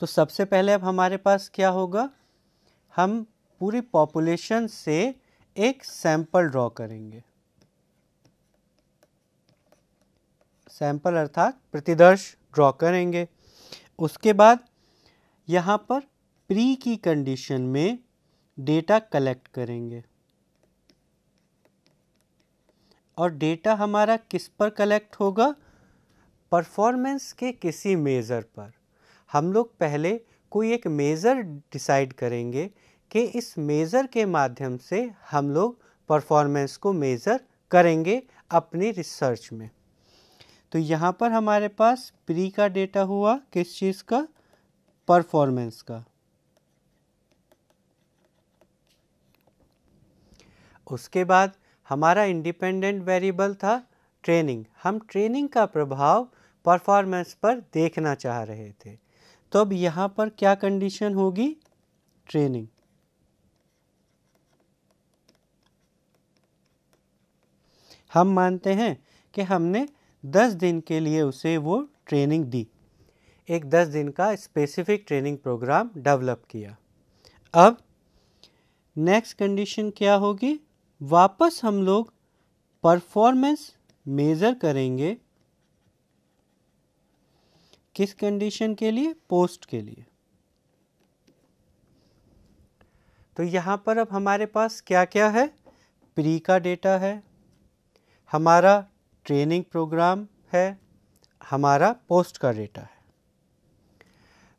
तो सबसे पहले अब हमारे पास क्या होगा हम पूरी पॉपुलेशन से एक सैंपल ड्रॉ करेंगे सैंपल अर्थात प्रतिदर्श ड्रॉ करेंगे उसके बाद यहाँ पर प्री की कंडीशन में डेटा कलेक्ट करेंगे और डेटा हमारा किस पर कलेक्ट होगा परफॉर्मेंस के किसी मेज़र पर हम लोग पहले कोई एक मेज़र डिसाइड करेंगे कि इस मेज़र के माध्यम से हम लोग परफॉर्मेंस को मेज़र करेंगे अपनी रिसर्च में तो यहाँ पर हमारे पास प्री का डेटा हुआ किस चीज़ का परफॉर्मेंस का उसके बाद हमारा इंडिपेंडेंट वेरिएबल था ट्रेनिंग हम ट्रेनिंग का प्रभाव परफॉर्मेंस पर देखना चाह रहे थे तो अब यहाँ पर क्या कंडीशन होगी ट्रेनिंग हम मानते हैं कि हमने दस दिन के लिए उसे वो ट्रेनिंग दी एक दस दिन का स्पेसिफिक ट्रेनिंग प्रोग्राम डेवलप किया अब नेक्स्ट कंडीशन क्या होगी वापस हम लोग परफॉर्मेंस मेज़र करेंगे किस कंडीशन के लिए पोस्ट के लिए तो यहाँ पर अब हमारे पास क्या क्या है प्री का डेटा है हमारा ट्रेनिंग प्रोग्राम है हमारा पोस्ट का डेटा है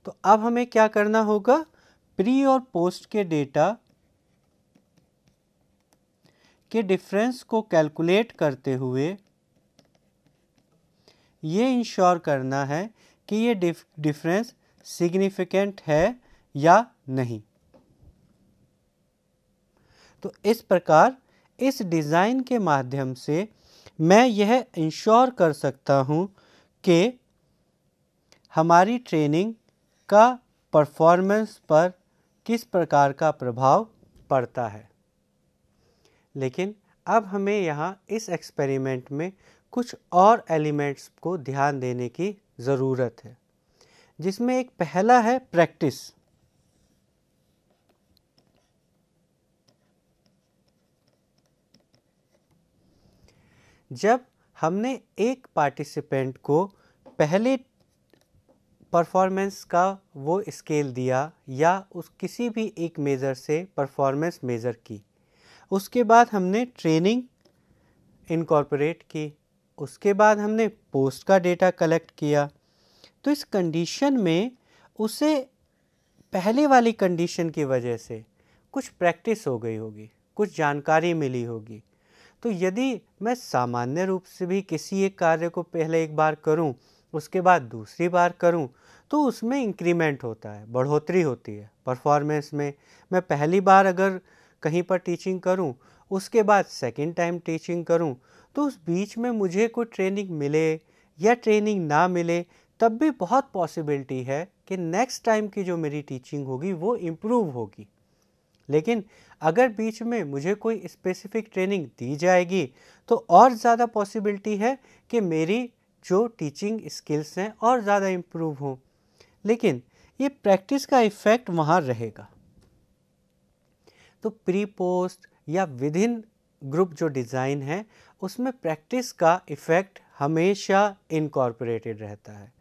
तो अब हमें क्या करना होगा प्री और पोस्ट के डेटा के डिफरेंस को कैलकुलेट करते हुए ये इंश्योर करना है कि ये डिफरेंस सिग्निफिकेंट है या नहीं तो इस प्रकार इस डिज़ाइन के माध्यम से मैं यह इंश्योर कर सकता हूँ कि हमारी ट्रेनिंग का परफॉर्मेंस पर किस प्रकार का प्रभाव पड़ता है लेकिन अब हमें यहाँ इस एक्सपेरिमेंट में कुछ और एलिमेंट्स को ध्यान देने की ज़रूरत है जिसमें एक पहला है प्रैक्टिस जब हमने एक पार्टिसिपेंट को पहले परफॉर्मेंस का वो स्केल दिया या उस किसी भी एक मेज़र से परफॉर्मेंस मेज़र की उसके बाद हमने ट्रेनिंग इनकॉर्पोरेट की उसके बाद हमने पोस्ट का डेटा कलेक्ट किया तो इस कंडीशन में उसे पहले वाली कंडीशन की वजह से कुछ प्रैक्टिस हो गई होगी कुछ जानकारी मिली होगी तो यदि मैं सामान्य रूप से भी किसी एक कार्य को पहले एक बार करूं उसके बाद दूसरी बार करूं तो उसमें इंक्रीमेंट होता है बढ़ोतरी होती है परफॉर्मेंस में मैं पहली बार अगर कहीं पर टीचिंग करूं उसके बाद सेकंड टाइम टीचिंग करूं तो उस बीच में मुझे कोई ट्रेनिंग मिले या ट्रेनिंग ना मिले तब भी बहुत पॉसिबिलिटी है कि नेक्स्ट टाइम की जो मेरी टीचिंग होगी वो इम्प्रूव होगी लेकिन अगर बीच में मुझे कोई स्पेसिफिक ट्रेनिंग दी जाएगी तो और ज़्यादा पॉसिबिलिटी है कि मेरी जो टीचिंग स्किल्स हैं और ज़्यादा इम्प्रूव हों लेकिन ये प्रैक्टिस का इफ़ेक्ट वहाँ रहेगा तो प्री पोस्ट या विद इन ग्रुप जो डिज़ाइन है उसमें प्रैक्टिस का इफ़ेक्ट हमेशा इनकॉर्पोरेटेड रहता है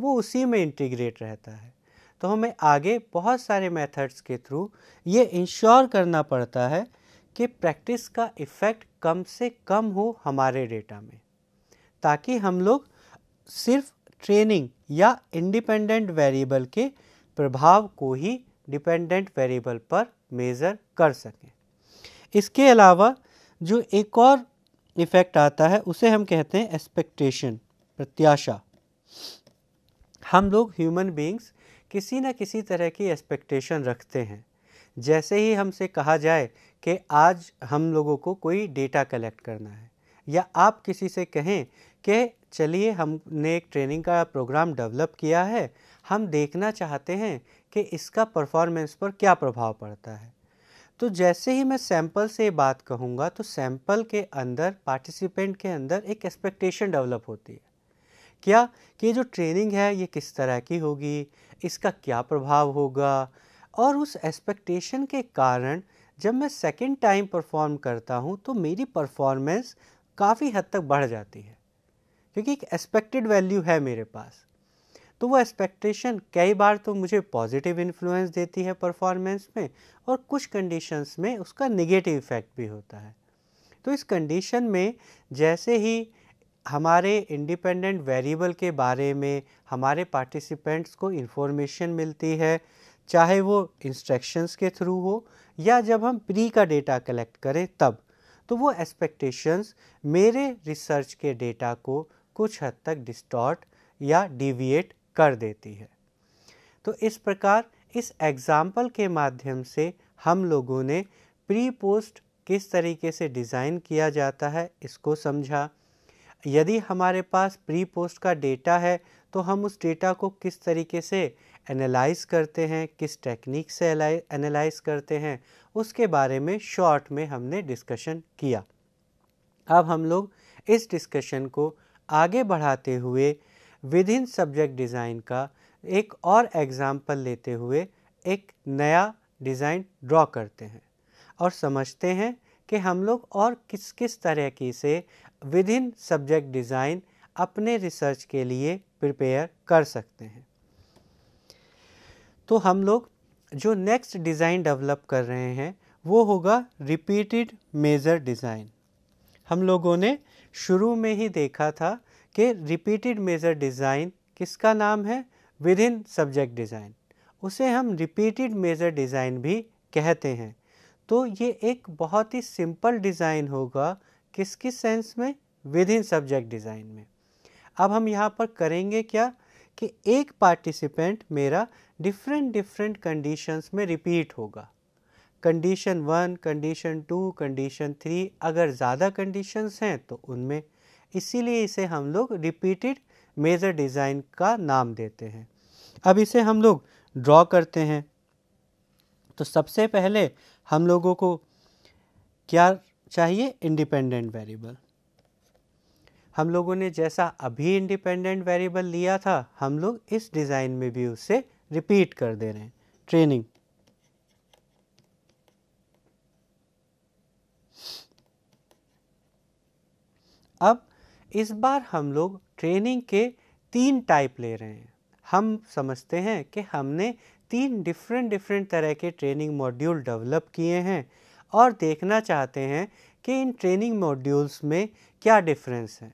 वो उसी में इंटीग्रेट रहता है तो हमें आगे बहुत सारे मेथड्स के थ्रू ये इंश्योर करना पड़ता है कि प्रैक्टिस का इफ़ेक्ट कम से कम हो हमारे डेटा में ताकि हम लोग सिर्फ ट्रेनिंग या इंडिपेंडेंट वेरिएबल के प्रभाव को ही डिपेंडेंट वेरिएबल पर मेज़र कर सकें इसके अलावा जो एक और इफ़ेक्ट आता है उसे हम कहते हैं एक्सपेक्टेशन प्रत्याशा हम लोग ह्यूमन बींग्स किसी न किसी तरह की एक्सपेक्टेशन रखते हैं जैसे ही हमसे कहा जाए कि आज हम लोगों को कोई डेटा कलेक्ट करना है या आप किसी से कहें कि चलिए हमने एक ट्रेनिंग का प्रोग्राम डेवलप किया है हम देखना चाहते हैं कि इसका परफॉर्मेंस पर क्या प्रभाव पड़ता है तो जैसे ही मैं सैंपल से बात कहूँगा तो सैंपल के अंदर पार्टिसिपेंट के अंदर एक एक्सपेक्टेशन डेवलप होती है क्या कि जो ट्रेनिंग है ये किस तरह की होगी इसका क्या प्रभाव होगा और उस एक्सपेक्टेशन के कारण जब मैं सेकेंड टाइम परफॉर्म करता हूँ तो मेरी परफॉर्मेंस काफ़ी हद तक बढ़ जाती है क्योंकि एक एक्सपेक्टेड वैल्यू है मेरे पास तो वो एक्सपेक्टेशन कई बार तो मुझे पॉजिटिव इन्फ्लुएंस देती है परफॉर्मेंस में और कुछ कंडीशंस में उसका नेगेटिव इफ़ेक्ट भी होता है तो इस कंडीशन में जैसे ही हमारे इंडिपेंडेंट वेरिएबल के बारे में हमारे पार्टिसिपेंट्स को इन्फॉर्मेशन मिलती है चाहे वो इंस्ट्रक्शंस के थ्रू हो या जब हम प्री का डेटा कलेक्ट करें तब तो वो एक्सपेक्टेशंस मेरे रिसर्च के डेटा को कुछ हद तक डिस्टॉर्ट या डिविएट कर देती है तो इस प्रकार इस एग्ज़ाम्पल के माध्यम से हम लोगों ने प्री पोस्ट किस तरीके से डिज़ाइन किया जाता है इसको समझा यदि हमारे पास प्री पोस्ट का डेटा है तो हम उस डेटा को किस तरीके से एनालाइज करते हैं किस टेक्निक से एनालाइज करते हैं उसके बारे में शॉर्ट में हमने डिस्कशन किया अब हम लोग इस डिस्कशन को आगे बढ़ाते हुए विद इन सब्जेक्ट डिज़ाइन का एक और एग्ज़ाम्पल लेते हुए एक नया डिज़ाइन ड्रॉ करते हैं और समझते हैं कि हम लोग और किस किस तरह की से इन सब्जेक्ट डिज़ाइन अपने रिसर्च के लिए प्रिपेयर कर सकते हैं तो हम लोग जो नेक्स्ट डिज़ाइन डेवलप कर रहे हैं वो होगा रिपीटेड मेजर डिज़ाइन हम लोगों ने शुरू में ही देखा था कि रिपीटेड मेजर डिज़ाइन किसका नाम है विद इन सब्जेक्ट डिज़ाइन उसे हम रिपीटेड मेजर डिज़ाइन भी कहते हैं तो ये एक बहुत ही सिंपल डिज़ाइन होगा किस किस सेंस में विद इन सब्जेक्ट डिज़ाइन में अब हम यहाँ पर करेंगे क्या कि एक पार्टिसिपेंट मेरा डिफरेंट डिफरेंट कंडीशंस में रिपीट होगा condition one condition two condition three अगर ज़्यादा कंडीशंस हैं तो उनमें इसीलिए इसे हम लोग रिपीटेड मेज़र डिज़ाइन का नाम देते हैं अब इसे हम लोग ड्रॉ करते हैं तो सबसे पहले हम लोगों को क्या चाहिए इंडिपेंडेंट वेरिएबल हम लोगों ने जैसा अभी इंडिपेंडेंट वेरिएबल लिया था हम लोग इस डिज़ाइन में भी उसे रिपीट कर दे रहे हैं ट्रेनिंग अब इस बार हम लोग ट्रेनिंग के तीन टाइप ले रहे हैं हम समझते हैं कि हमने तीन डिफरेंट डिफरेंट तरह के ट्रेनिंग मॉड्यूल डेवलप किए हैं और देखना चाहते हैं कि इन ट्रेनिंग मॉड्यूल्स में क्या डिफरेंस है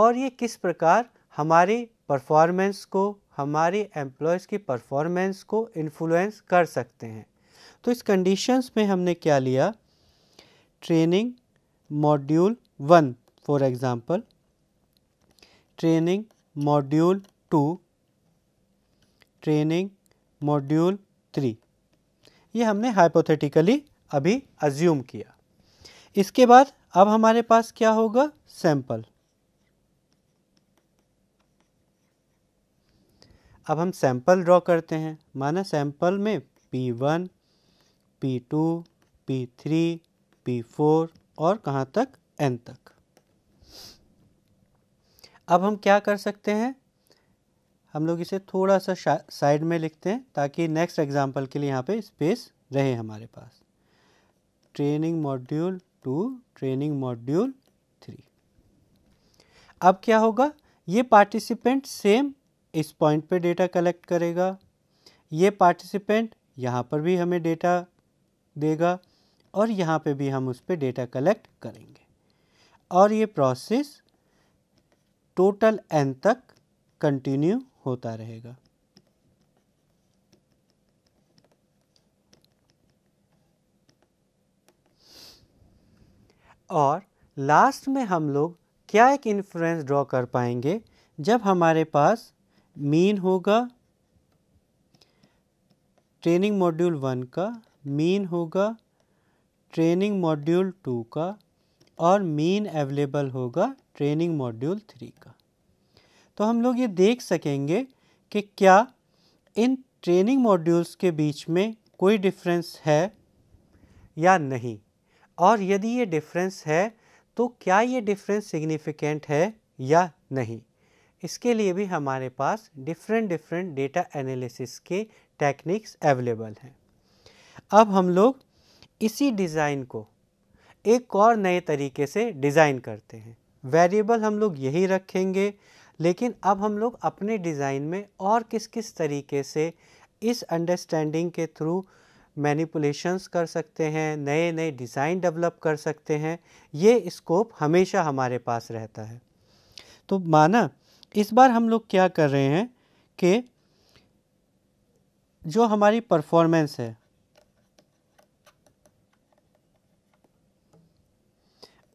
और ये किस प्रकार हमारी परफॉर्मेंस को हमारे एम्प्लॉयज़ की परफॉर्मेंस को इन्फ्लुएंस कर सकते हैं तो इस कंडीशंस में हमने क्या लिया training module one for example training module two training module three ये हमने हाइपोथेटिकली अभी अज्यूम किया इसके बाद अब हमारे पास क्या होगा सैंपल अब हम सैंपल ड्रॉ करते हैं माना सैंपल में P1, P2, P3, P4 और कहाँ तक n तक अब हम क्या कर सकते हैं हम लोग इसे थोड़ा सा साइड में लिखते हैं ताकि नेक्स्ट एग्जाम्पल के लिए यहाँ पे स्पेस रहे हमारे पास training module two training module three अब क्या होगा ये पार्टिसिपेंट सेम इस पॉइंट पे डेटा कलेक्ट करेगा ये पार्टिसिपेंट यहाँ पर भी हमें डेटा देगा और यहाँ पे भी हम उस पर डेटा कलेक्ट करेंगे और ये प्रोसेस टोटल एन तक कंटिन्यू होता रहेगा और लास्ट में हम लोग क्या एक इन्फ्लुएंस ड्रॉ कर पाएंगे जब हमारे पास मीन होगा ट्रेनिंग मॉड्यूल वन का मीन होगा ट्रेनिंग मॉड्यूल टू का और मीन अवेलेबल होगा ट्रेनिंग मॉड्यूल थ्री का तो हम लोग ये देख सकेंगे कि क्या इन ट्रेनिंग मॉड्यूल्स के बीच में कोई डिफरेंस है या नहीं और यदि ये डिफरेंस है तो क्या ये डिफरेंस सिग्निफिकेंट है या नहीं इसके लिए भी हमारे पास डिफरेंट डिफरेंट डेटा एनालिसिस के टेक्निक्स अवेलेबल हैं अब हम लोग इसी डिज़ाइन को एक और नए तरीके से डिज़ाइन करते हैं वेरिएबल हम लोग यही रखेंगे लेकिन अब हम लोग अपने डिज़ाइन में और किस किस तरीके से इस अंडरस्टैंडिंग के थ्रू मैनिपुलेशंस कर सकते हैं नए नए डिज़ाइन डेवलप कर सकते हैं ये स्कोप हमेशा हमारे पास रहता है तो माना इस बार हम लोग क्या कर रहे हैं कि जो हमारी परफॉर्मेंस है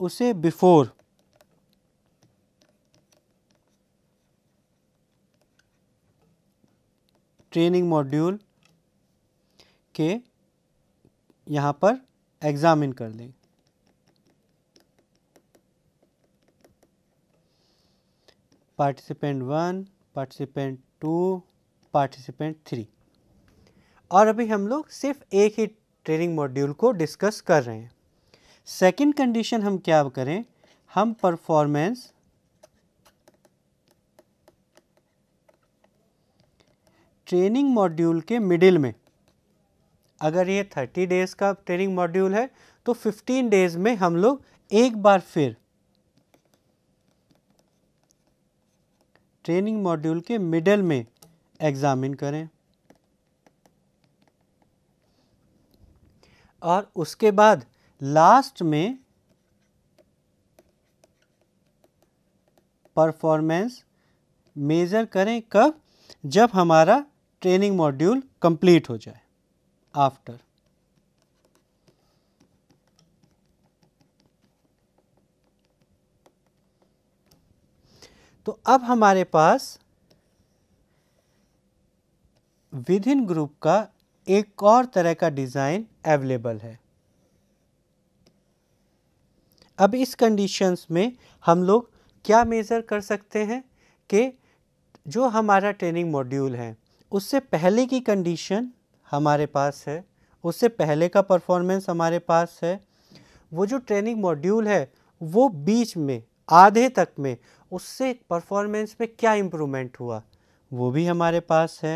उसे बिफोर ट्रेनिंग मॉड्यूल के यहाँ पर एग्ज़ामिन कर लें participant one participant two participant three और अभी हम लोग सिर्फ एक ही ट्रेनिंग मॉड्यूल को डिस्कस कर रहे हैं सेकंड कंडीशन हम क्या करें हम परफॉर्मेंस ट्रेनिंग मॉड्यूल के मिडिल में अगर ये थर्टी डेज़ का ट्रेनिंग मॉड्यूल है तो फिफ्टीन डेज़ में हम लोग एक बार फिर ट्रेनिंग मॉड्यूल के मिडल में एग्ज़ामिन करें और उसके बाद लास्ट में परफॉर्मेंस मेज़र करें कब जब हमारा ट्रेनिंग मॉड्यूल कंप्लीट हो जाए after. तो अब हमारे पास विद इन ग्रुप का एक और तरह का डिज़ाइन अवेलेबल है अब इस कंडीशंस में हम लोग क्या मेज़र कर सकते हैं कि जो हमारा ट्रेनिंग मॉड्यूल है उससे पहले की कंडीशन हमारे पास है उससे पहले का परफॉर्मेंस हमारे पास है वो जो ट्रेनिंग मॉड्यूल है वो बीच में आधे तक में उससे परफॉर्मेंस में क्या इम्प्रूवमेंट हुआ वो भी हमारे पास है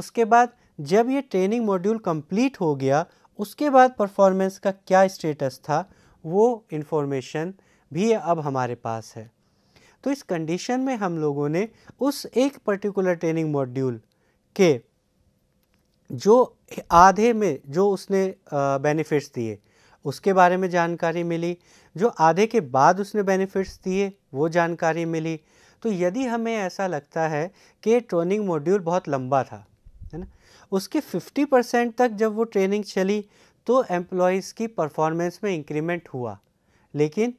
उसके बाद जब ये ट्रेनिंग मॉड्यूल कंप्लीट हो गया उसके बाद परफॉर्मेंस का क्या स्टेटस था वो इन्फॉर्मेशन भी अब हमारे पास है तो इस कंडीशन में हम लोगों ने उस एक पर्टिकुलर ट्रेनिंग मॉड्यूल के जो आधे में जो उसने बेनिफिट्स दिए उसके बारे में जानकारी मिली जो आधे के बाद उसने बेनिफिट्स दिए वो जानकारी मिली तो यदि हमें ऐसा लगता है कि ट्रेनिंग मॉड्यूल बहुत लंबा था है ना उसके 50 परसेंट तक जब वो ट्रेनिंग चली तो एम्प्लॉयज़ की परफॉर्मेंस में इंक्रीमेंट हुआ लेकिन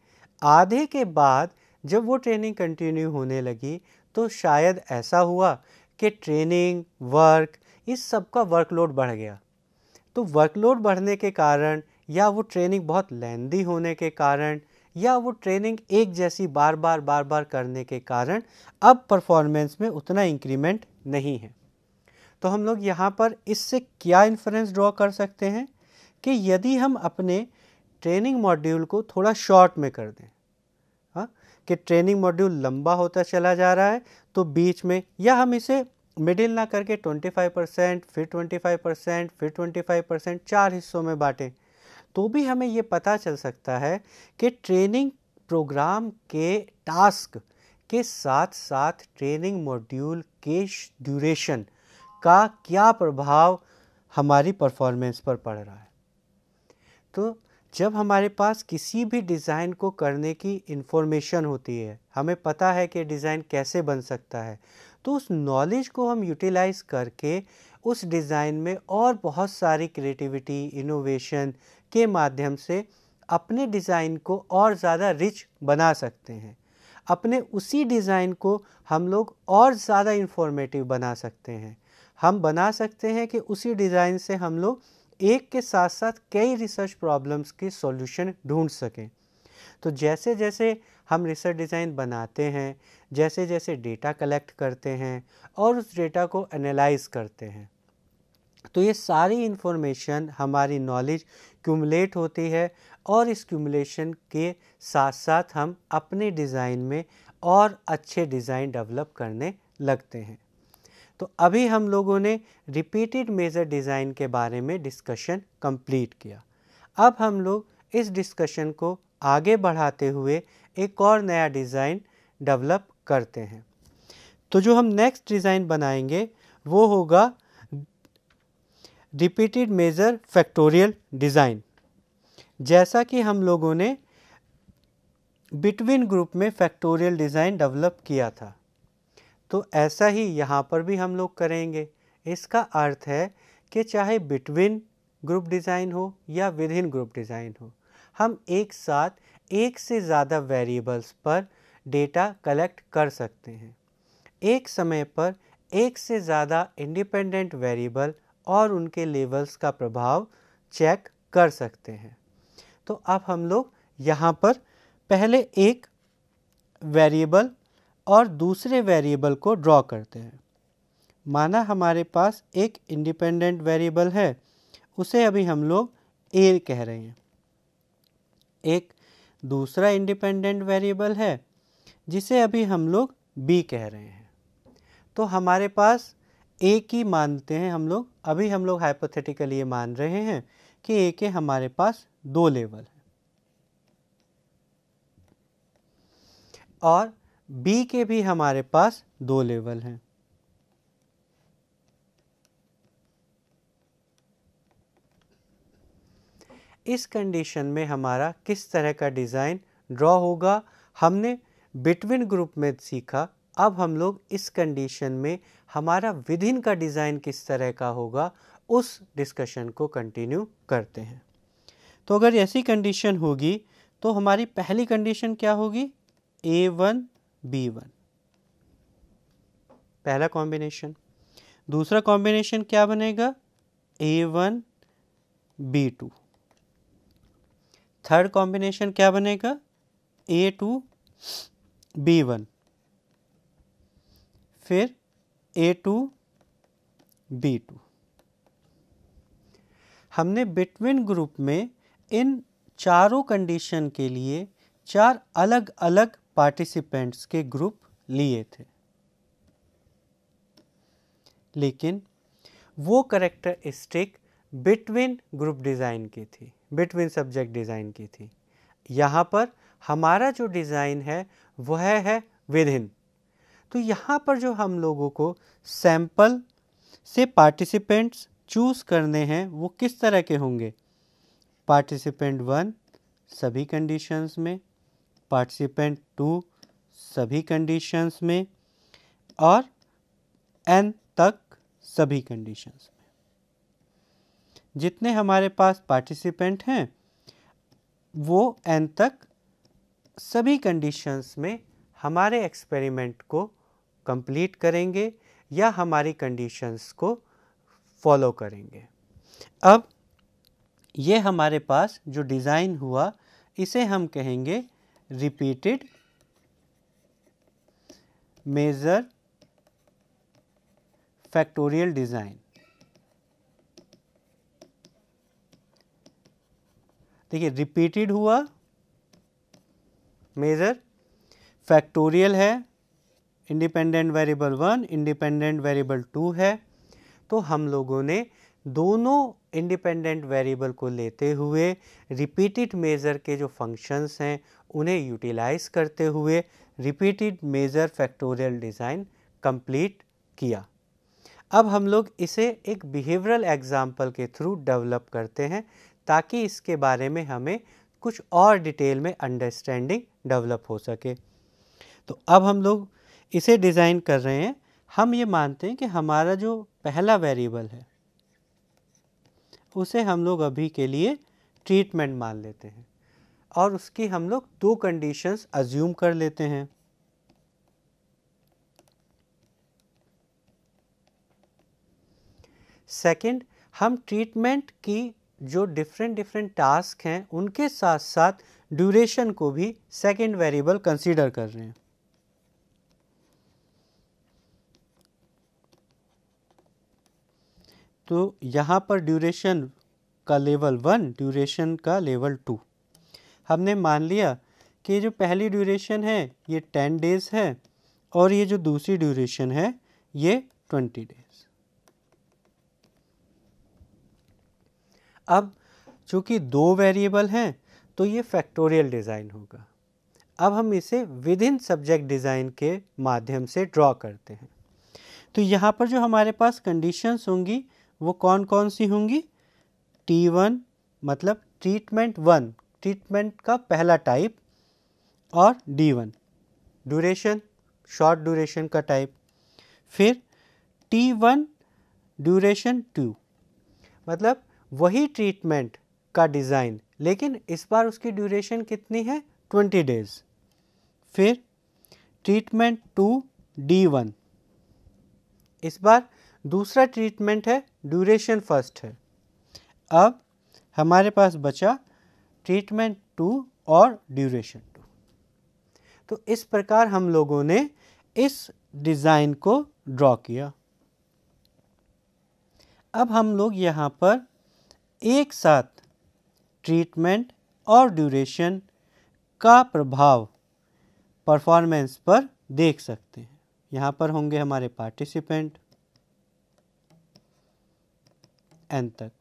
आधे के बाद जब वो ट्रेनिंग कंटिन्यू होने लगी तो शायद ऐसा हुआ कि ट्रेनिंग वर्क इस सब का वर्कलोड बढ़ गया तो वर्कलोड बढ़ने के कारण या वो ट्रेनिंग बहुत लेंदी होने के कारण या वो ट्रेनिंग एक जैसी बार बार बार बार करने के कारण अब परफॉर्मेंस में उतना इंक्रीमेंट नहीं है तो हम लोग यहाँ पर इससे क्या इन्फ्रेंस ड्रॉ कर सकते हैं कि यदि हम अपने ट्रेनिंग मॉड्यूल को थोड़ा शॉर्ट में कर दें हाँ कि ट्रेनिंग मॉड्यूल लंबा होता चला जा रहा है तो बीच में या हम इसे मिडिल ना करके 25 परसेंट फिर 25 परसेंट फिर 25 परसेंट चार हिस्सों में बांटें तो भी हमें ये पता चल सकता है कि ट्रेनिंग प्रोग्राम के टास्क के साथ साथ ट्रेनिंग मॉड्यूल के ड्यूरेशन का क्या प्रभाव हमारी परफॉर्मेंस पर पड़ रहा है तो जब हमारे पास किसी भी डिज़ाइन को करने की इन्फॉर्मेशन होती है हमें पता है कि डिज़ाइन कैसे बन सकता है तो उस नॉलेज को हम यूटिलाइज करके उस डिज़ाइन में और बहुत सारी क्रिएटिविटी इनोवेशन के माध्यम से अपने डिज़ाइन को और ज़्यादा रिच बना सकते हैं अपने उसी डिज़ाइन को हम लोग और ज़्यादा इन्फॉर्मेटिव बना सकते हैं हम बना सकते हैं कि उसी डिज़ाइन से हम लोग एक के साथ साथ कई रिसर्च प्रॉब्लम्स के सॉल्यूशन ढूंढ सकें तो जैसे जैसे हम रिसर्च डिज़ाइन बनाते हैं जैसे जैसे डेटा कलेक्ट करते हैं और उस डेटा को एनालाइज करते हैं तो ये सारी इन्फॉर्मेशन हमारी नॉलेज क्यूमलेट होती है और इस क्यूमलेशन के साथ साथ हम अपने डिज़ाइन में और अच्छे डिज़ाइन डेवलप करने लगते हैं तो अभी हम लोगों ने रिपीटेड मेज़र डिज़ाइन के बारे में डिस्कशन कंप्लीट किया अब हम लोग इस डिस्कशन को आगे बढ़ाते हुए एक और नया डिज़ाइन डेवलप करते हैं तो जो हम नेक्स्ट डिज़ाइन बनाएंगे वो होगा रिपीटेड मेज़र फैक्टोरियल डिज़ाइन जैसा कि हम लोगों ने बिटवीन ग्रुप में फैक्टोरियल डिज़ाइन डेवलप किया था तो ऐसा ही यहाँ पर भी हम लोग करेंगे इसका अर्थ है कि चाहे बिटवीन ग्रुप डिज़ाइन हो या विद इन ग्रुप डिज़ाइन हो हम एक साथ एक से ज़्यादा वेरिएबल्स पर डेटा कलेक्ट कर सकते हैं एक समय पर एक से ज़्यादा इंडिपेंडेंट वेरिएबल और उनके लेवल्स का प्रभाव चेक कर सकते हैं तो अब हम लोग यहाँ पर पहले एक वेरिएबल और दूसरे वेरिएबल को ड्रॉ करते हैं माना हमारे पास एक इंडिपेंडेंट वेरिएबल है उसे अभी हम लोग ए कह रहे हैं एक दूसरा इंडिपेंडेंट वेरिएबल है जिसे अभी हम लोग बी कह रहे हैं तो हमारे पास ए की मानते हैं हम लोग अभी हम लोग हाइपोथेटिकली ये मान रहे हैं कि ए के हमारे पास दो लेवल हैं और बी के भी हमारे पास दो लेवल हैं इस कंडीशन में हमारा किस तरह का डिज़ाइन ड्रॉ होगा हमने बिटवीन ग्रुप में सीखा अब हम लोग इस कंडीशन में हमारा विधिन का डिज़ाइन किस तरह का होगा उस डिस्कशन को कंटिन्यू करते हैं तो अगर ऐसी कंडीशन होगी तो हमारी पहली कंडीशन क्या होगी ए वन बी वन पहला कॉम्बिनेशन दूसरा कॉम्बिनेशन क्या बनेगा A one B two third combination क्या बनेगा ए टू बी वन फिर ए टू बी टू हमने बिटवीन ग्रुप में इन चारों कंडीशन के लिए चार अलग अलग पार्टिसिपेंट्स के ग्रुप लिए थे लेकिन वो करेक्टरिस्टिक बिटवीन ग्रुप डिज़ाइन की थी बिटवीन सब्जेक्ट डिज़ाइन की थी यहाँ पर हमारा जो डिज़ाइन है वह है विधिन तो यहाँ पर जो हम लोगों को सैंपल से पार्टिसिपेंट्स चूज़ करने हैं वो किस तरह के होंगे पार्टिसिपेंट वन सभी कंडीशंस में पार्टिसिपेंट टू सभी कंडीशंस में और एन तक सभी कंडीशंस में जितने हमारे पास पार्टिसिपेंट हैं वो एन तक सभी कंडीशंस में हमारे एक्सपेरिमेंट को कंप्लीट करेंगे या हमारी कंडीशंस को फॉलो करेंगे अब ये हमारे पास जो डिज़ाइन हुआ इसे हम कहेंगे रिपीटेड मेजर फैक्टोरियल डिज़ाइन देखिए रिपीटेड हुआ मेज़र फैक्टोरियल है independent variable one independent variable two है तो हम लोगों ने दोनों इंडिपेंडेंट वेरिएबल को लेते हुए रिपीटेड मेज़र के जो फंक्शंस हैं उन्हें यूटिलाइज करते हुए repeated measure factorial design complete किया अब हम लोग इसे एक बिहेवियरल एग्जाम्पल के थ्रू डेवलप करते हैं ताकि इसके बारे में हमें कुछ और डिटेल में अंडरस्टैंडिंग डेवलप हो सके तो अब हम लोग इसे डिज़ाइन कर रहे हैं हम ये मानते हैं कि हमारा जो पहला वेरिएबल है उसे हम लोग अभी के लिए ट्रीटमेंट मान लेते हैं और उसकी हम लोग दो कंडीशंस अज्यूम कर लेते हैं सेकंड हम ट्रीटमेंट की जो डिफरेंट डिफरेंट टास्क हैं उनके साथ साथ ड्यूरेशन को भी सेकेंड वेरिएबल कंसीडर कर रहे हैं तो यहाँ पर ड्यूरेशन का लेवल वन ड्यूरेशन का लेवल टू हमने मान लिया कि जो पहली ड्यूरेशन है ये टेन डेज़ है और ये जो दूसरी ड्यूरेशन है ये ट्वेंटी डेज़ अब चूंकि दो वेरिएबल हैं तो ये फैक्टोरियल डिज़ाइन होगा अब हम इसे विद इन सब्जेक्ट डिज़ाइन के माध्यम से ड्रॉ करते हैं तो यहाँ पर जो हमारे पास कंडीशंस होंगी वो कौन कौन सी होंगी टी वन मतलब ट्रीटमेंट वन ट्रीटमेंट का पहला टाइप और D one duration short duration का टाइप फिर टी वन ड्यूरेशन टू मतलब वही ट्रीटमेंट का डिज़ाइन लेकिन इस बार उसकी ड्यूरेशन कितनी है ट्वेंटी डेज फिर ट्रीटमेंट टू डी वन इस बार दूसरा ट्रीटमेंट है ड्यूरेशन फर्स्ट है अब हमारे पास बचा ट्रीटमेंट टू और ड्यूरेशन टू तो इस प्रकार हम लोगों ने इस डिज़ाइन को ड्रॉ किया अब हम लोग यहाँ पर एक साथ ट्रीटमेंट और ड्यूरेशन का प्रभाव परफॉर्मेंस पर देख सकते हैं यहाँ पर होंगे हमारे पार्टिसिपेंट एन तक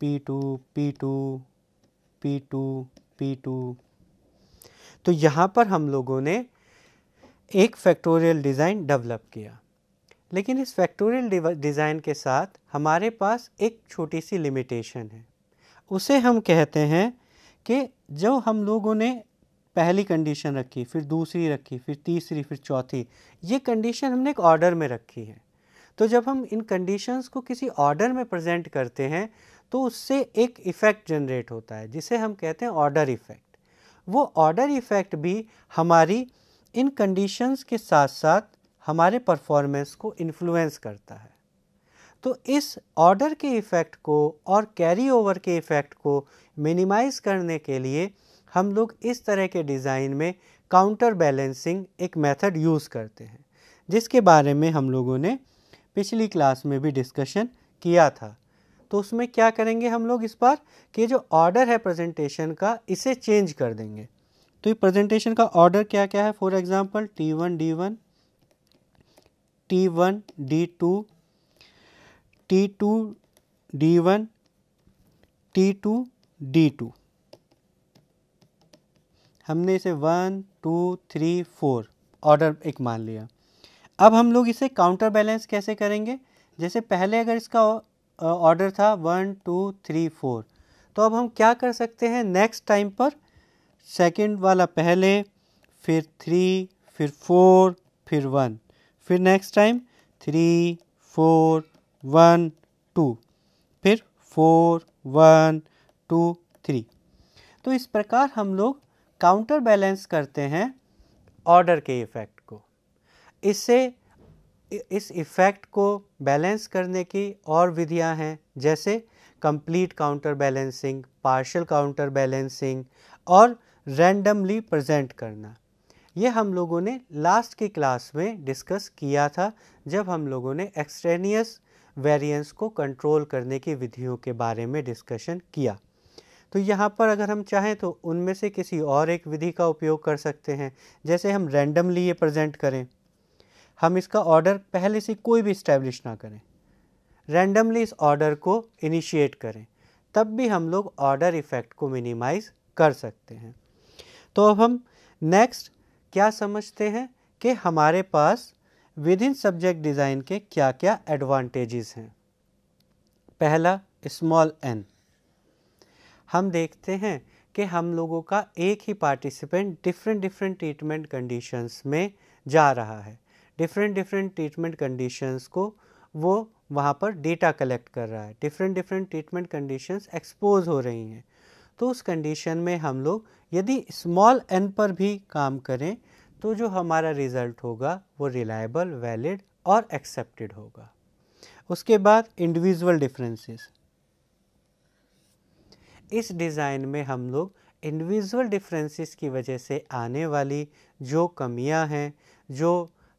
P P two two P two P two तो यहाँ पर हम लोगों ने एक फैक्टोरियल डिज़ाइन डेवलप किया लेकिन इस फैक्टोरियल डिज़ाइन के साथ हमारे पास एक छोटी सी लिमिटेशन है उसे हम कहते हैं कि जो हम लोगों ने पहली कंडीशन रखी फिर दूसरी रखी फिर तीसरी फिर चौथी ये कंडीशन हमने एक ऑर्डर में रखी है तो जब हम इन कंडीशंस को किसी ऑर्डर में प्रेजेंट करते हैं तो उससे एक इफ़ेक्ट जनरेट होता है जिसे हम कहते हैं ऑर्डर इफ़ेक्ट वो ऑर्डर इफ़ेक्ट भी हमारी इन कंडीशंस के साथ साथ हमारे परफॉर्मेंस को इन्फ्लुएंस करता है तो इस ऑर्डर के इफ़ेक्ट को और कैरी ओवर के इफ़ेक्ट को मिनिमाइज़ करने के लिए हम लोग इस तरह के डिज़ाइन में काउंटर बैलेंसिंग एक मेथड यूज़ करते हैं जिसके बारे में हम लोगों ने पिछली क्लास में भी डिस्कशन किया था तो उसमें क्या करेंगे हम लोग इस बार कि जो ऑर्डर है प्रेजेंटेशन का इसे चेंज कर देंगे तो ये प्रेजेंटेशन का ऑर्डर क्या क्या है for example T one D one T one D two T two D one T two D two हमने इसे one two three four order एक मान लिया अब हम लोग इसे काउंटर बैलेंस कैसे करेंगे जैसे पहले अगर इसका ऑर्डर था वन टू थ्री फोर तो अब हम क्या कर सकते हैं नेक्स्ट टाइम पर सेकंड वाला पहले फिर थ्री फिर फोर फिर वन फिर next time three four one two फिर फोर वन टू थ्री तो इस प्रकार हम लोग काउंटर बैलेंस करते हैं ऑर्डर के इफ़ेक्ट को इससे इस इफ़ेक्ट को बैलेंस करने की और विधियां हैं जैसे complete counterbalancing partial counterbalancing और रैंडमली प्रेजेंट करना ये हम लोगों ने लास्ट की क्लास में डिस्कस किया था जब हम लोगों ने एक्सट्रेनियस वेरिएंस को कंट्रोल करने की विधियों के बारे में डिस्कशन किया तो यहाँ पर अगर हम चाहें तो उनमें से किसी और एक विधि का उपयोग कर सकते हैं जैसे हम रैंडमली ये प्रजेंट करें हम इसका ऑर्डर पहले से कोई भी इस्टेब्लिश ना करें रैंडमली इस ऑर्डर को इनिशिएट करें तब भी हम लोग ऑर्डर इफ़ेक्ट को मिनिमाइज़ कर सकते हैं तो अब हम नेक्स्ट क्या समझते हैं कि हमारे पास विद इन सब्जेक्ट डिज़ाइन के क्या क्या एडवांटेजेस हैं पहला स्मॉल एन हम देखते हैं कि हम लोगों का एक ही participant different different treatment conditions में जा रहा है डिफरेंट डिफरेंट ट्रीटमेंट कंडीशंस को वो वहाँ पर डेटा कलेक्ट कर रहा है different different treatment conditions expose हो रही हैं तो उस कंडीशन में हम लोग यदि स्मॉल एन पर भी काम करें तो जो हमारा रिज़ल्ट होगा वो रिलायबल वैलिड और एक्सेप्टेड होगा उसके बाद इंडिविजुअल डिफरेंसेस इस डिज़ाइन में हम लोग इंडिविजुअल डिफरेंसेस की वजह से आने वाली जो कमियां हैं जो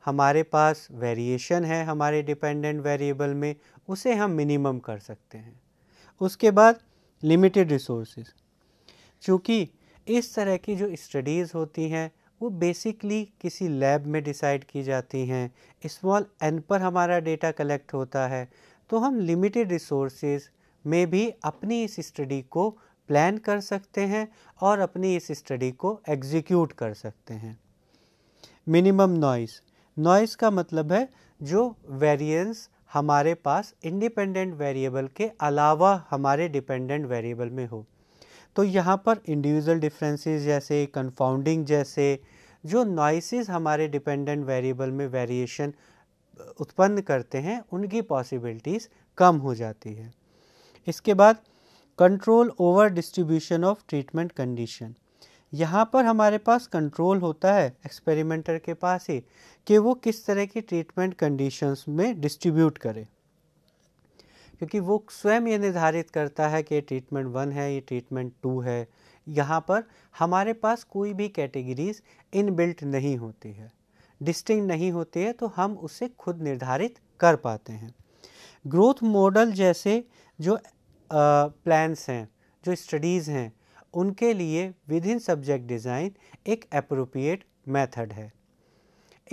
हमारे पास वेरिएशन है हमारे डिपेंडेंट वेरिएबल में उसे हम मिनिमम कर सकते हैं उसके बाद लिमिटेड रिसोर्सेज चूँकि इस तरह की जो स्टडीज़ होती हैं वो बेसिकली किसी लैब में डिसाइड की जाती हैं स्मॉल एन पर हमारा डेटा कलेक्ट होता है तो हम लिमिटेड रिसोर्सेज में भी अपनी इस स्टडी को प्लान कर सकते हैं और अपनी इस स्टडी को एग्जीक्यूट कर सकते हैं मिनिमम नॉइस नॉइस का मतलब है जो वेरिएंस हमारे पास इंडिपेंडेंट वेरिएबल के अलावा हमारे डिपेंडेंट वेरिएबल में हो तो यहाँ पर इंडिविजुअल डिफरेंसेस जैसे कंफाउंडिंग जैसे जो नॉइसेस हमारे डिपेंडेंट वेरिएबल में वेरिएशन उत्पन्न करते हैं उनकी पॉसिबिलिटीज़ कम हो जाती है इसके बाद control over distribution of treatment condition यहाँ पर हमारे पास कंट्रोल होता है एक्सपेरिमेंटर के पास ही कि वो किस तरह की ट्रीटमेंट कंडीशंस में डिस्ट्रीब्यूट करे क्योंकि वो स्वयं ये निर्धारित करता है कि ये ट्रीटमेंट वन है ये ट्रीटमेंट टू है यहाँ पर हमारे पास कोई भी कैटेगरीज इनबिल्ट नहीं होती है डिस्टिंग नहीं होती है तो हम उसे खुद निर्धारित कर पाते हैं ग्रोथ मॉडल जैसे जो प्लान्स हैं जो स्टडीज़ हैं उनके लिए विद इन सब्जेक्ट डिज़ाइन एक अप्रोप्रिएट मेथड है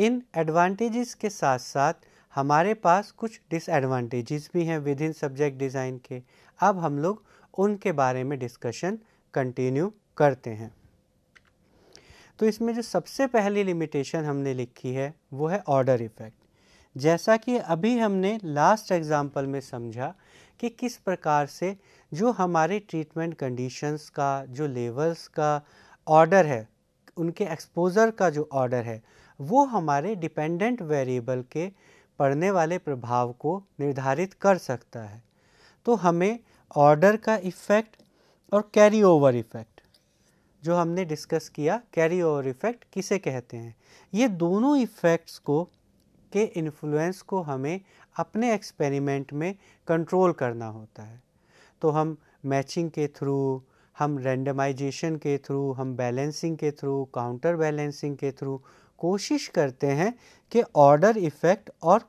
इन एडवांटेजेस के साथ साथ हमारे पास कुछ डिसएडवांटेजेस भी हैं विद इन सब्जेक्ट डिज़ाइन के अब हम लोग उनके बारे में डिस्कशन कंटिन्यू करते हैं तो इसमें जो सबसे पहली लिमिटेशन हमने लिखी है वो है ऑर्डर इफ़ेक्ट जैसा कि अभी हमने लास्ट एग्जाम्पल में समझा कि किस प्रकार से जो हमारे ट्रीटमेंट कंडीशंस का जो लेवल्स का ऑर्डर है उनके एक्सपोज़र का जो ऑर्डर है वो हमारे डिपेंडेंट वेरिएबल के पड़ने वाले प्रभाव को निर्धारित कर सकता है तो हमें ऑर्डर का इफ़ेक्ट और कैरी ओवर इफ़ेक्ट जो हमने डिस्कस किया कैरी ओवर इफ़ेक्ट किसे कहते हैं ये दोनों इफ़ेक्ट्स को के इन्फ्लुएंस को हमें अपने एक्सपेरिमेंट में कंट्रोल करना होता है तो हम मैचिंग के थ्रू हम रेंडमाइजेशन के थ्रू हम बैलेंसिंग के थ्रू काउंटर बैलेंसिंग के थ्रू कोशिश करते हैं कि ऑर्डर इफ़ेक्ट और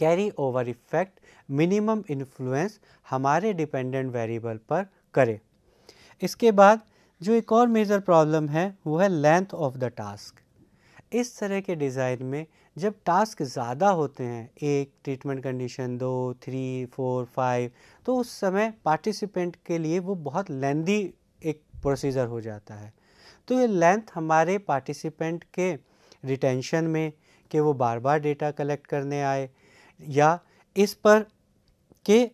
carry over effect minimum influence हमारे डिपेंडेंट वेरिएबल पर करें इसके बाद जो एक और मेजर प्रॉब्लम है वो है लेंथ ऑफ द टास्क इस तरह के डिज़ाइन में जब टास्क ज़्यादा होते हैं एक ट्रीटमेंट कंडीशन दो थ्री फोर फाइव तो उस समय पार्टिसिपेंट के लिए वो बहुत लेंदी एक प्रोसीजर हो जाता है तो ये लेंथ हमारे पार्टिसिपेंट के रिटेंशन में कि वो बार बार डेटा कलेक्ट करने आए या इस पर कि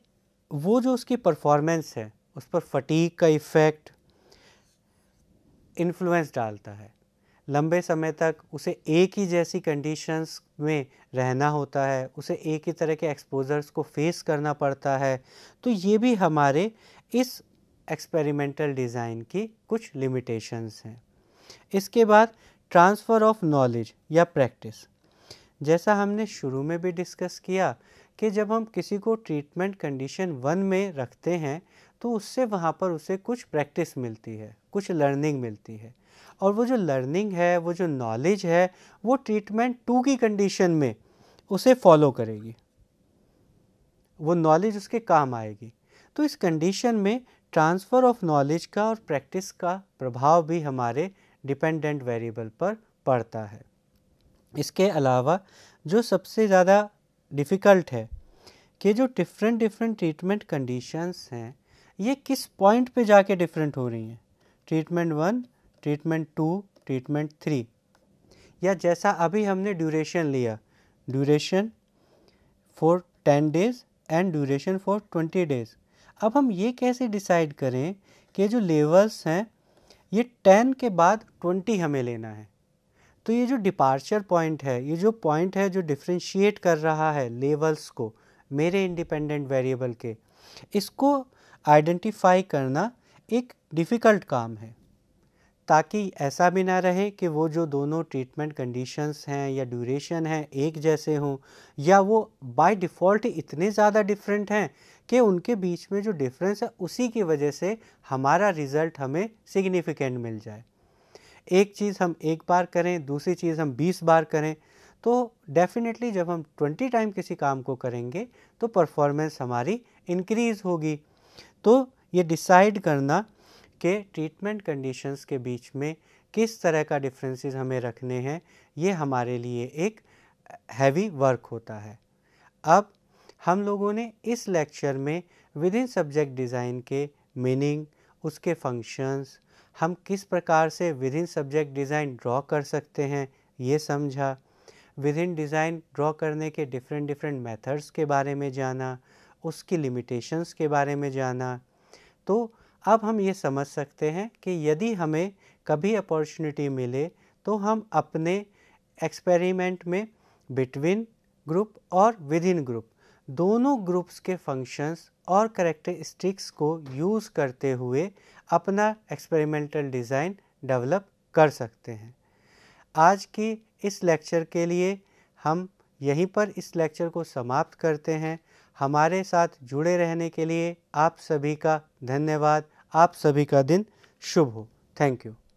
वो जो उसकी परफॉर्मेंस है उस पर फटीक का इफ़ेक्ट इन्फ्लुएंस डालता है लंबे समय तक उसे एक ही जैसी कंडीशंस में रहना होता है उसे एक ही तरह के एक्सपोजर्स को फेस करना पड़ता है तो ये भी हमारे इस एक्सपेरिमेंटल डिज़ाइन की कुछ लिमिटेशंस हैं इसके बाद ट्रांसफ़र ऑफ नॉलेज या प्रैक्टिस जैसा हमने शुरू में भी डिस्कस किया कि जब हम किसी को ट्रीटमेंट कंडीशन वन में रखते हैं तो उससे वहाँ पर उसे कुछ प्रैक्टिस मिलती है कुछ लर्निंग मिलती है और वो जो लर्निंग है वो जो नॉलेज है वो ट्रीटमेंट टू की कंडीशन में उसे फॉलो करेगी वो नॉलेज उसके काम आएगी तो इस कंडीशन में ट्रांसफ़र ऑफ नॉलेज का और प्रैक्टिस का प्रभाव भी हमारे डिपेंडेंट वेरिएबल पर पड़ता है इसके अलावा जो सबसे ज़्यादा डिफ़िकल्ट है कि जो डिफरेंट डिफरेंट ट्रीटमेंट कंडीशंस हैं ये किस पॉइंट पे जाके डिफरेंट हो रही हैं treatment one treatment two treatment three या जैसा अभी हमने ड्यूरेशन लिया duration for ten days and duration for twenty days अब हम ये कैसे डिसाइड करें कि जो लेवल्स हैं ये टेन के बाद ट्वेंटी हमें लेना है तो ये जो डिपार्चर पॉइंट है ये जो पॉइंट है जो डिफ्रेंशिएट कर रहा है लेवल्स को मेरे इंडिपेंडेंट वेरिएबल के इसको आइडेंटिफाई करना एक डिफ़िकल्ट काम है ताकि ऐसा भी ना रहे कि वो जो दोनों ट्रीटमेंट कंडीशंस हैं या ड्यूरेशन हैं एक जैसे हों या वो बाय डिफ़ॉल्ट इतने ज़्यादा डिफरेंट हैं कि उनके बीच में जो डिफरेंस है उसी की वजह से हमारा रिज़ल्ट हमें सिग्निफिकेंट मिल जाए एक चीज़ हम एक बार करें दूसरी चीज़ हम बीस बार करें तो डेफ़िनेटली जब हम ट्वेंटी टाइम किसी काम को करेंगे तो परफॉर्मेंस हमारी इनक्रीज़ होगी तो ये डिसाइड करना के ट्रीटमेंट कंडीशंस के बीच में किस तरह का डिफरेंसेस हमें रखने हैं ये हमारे लिए एक हैवी वर्क होता है अब हम लोगों ने इस लेक्चर में विद इन सब्जेक्ट डिज़ाइन के मीनिंग उसके फंक्शंस हम किस प्रकार से within subject design draw कर सकते हैं ये समझा विद इन डिज़ाइन ड्रॉ करने के डिफरेंट डिफरेंट मेथड्स के बारे में जाना उसकी लिमिटेशंस के बारे में जाना तो अब हम ये समझ सकते हैं कि यदि हमें कभी अपॉर्चुनिटी मिले तो हम अपने एक्सपेरिमेंट में बिटवीन ग्रुप और विद इन ग्रुप दोनों ग्रुप्स के फंक्शंस और करेक्टरिस्टिक्स को यूज़ करते हुए अपना एक्सपेरिमेंटल डिज़ाइन डेवलप कर सकते हैं आज की इस लेक्चर के लिए हम यहीं पर इस लेक्चर को समाप्त करते हैं हमारे साथ जुड़े रहने के लिए आप सभी का धन्यवाद आप सभी का दिन शुभ हो थैंक यू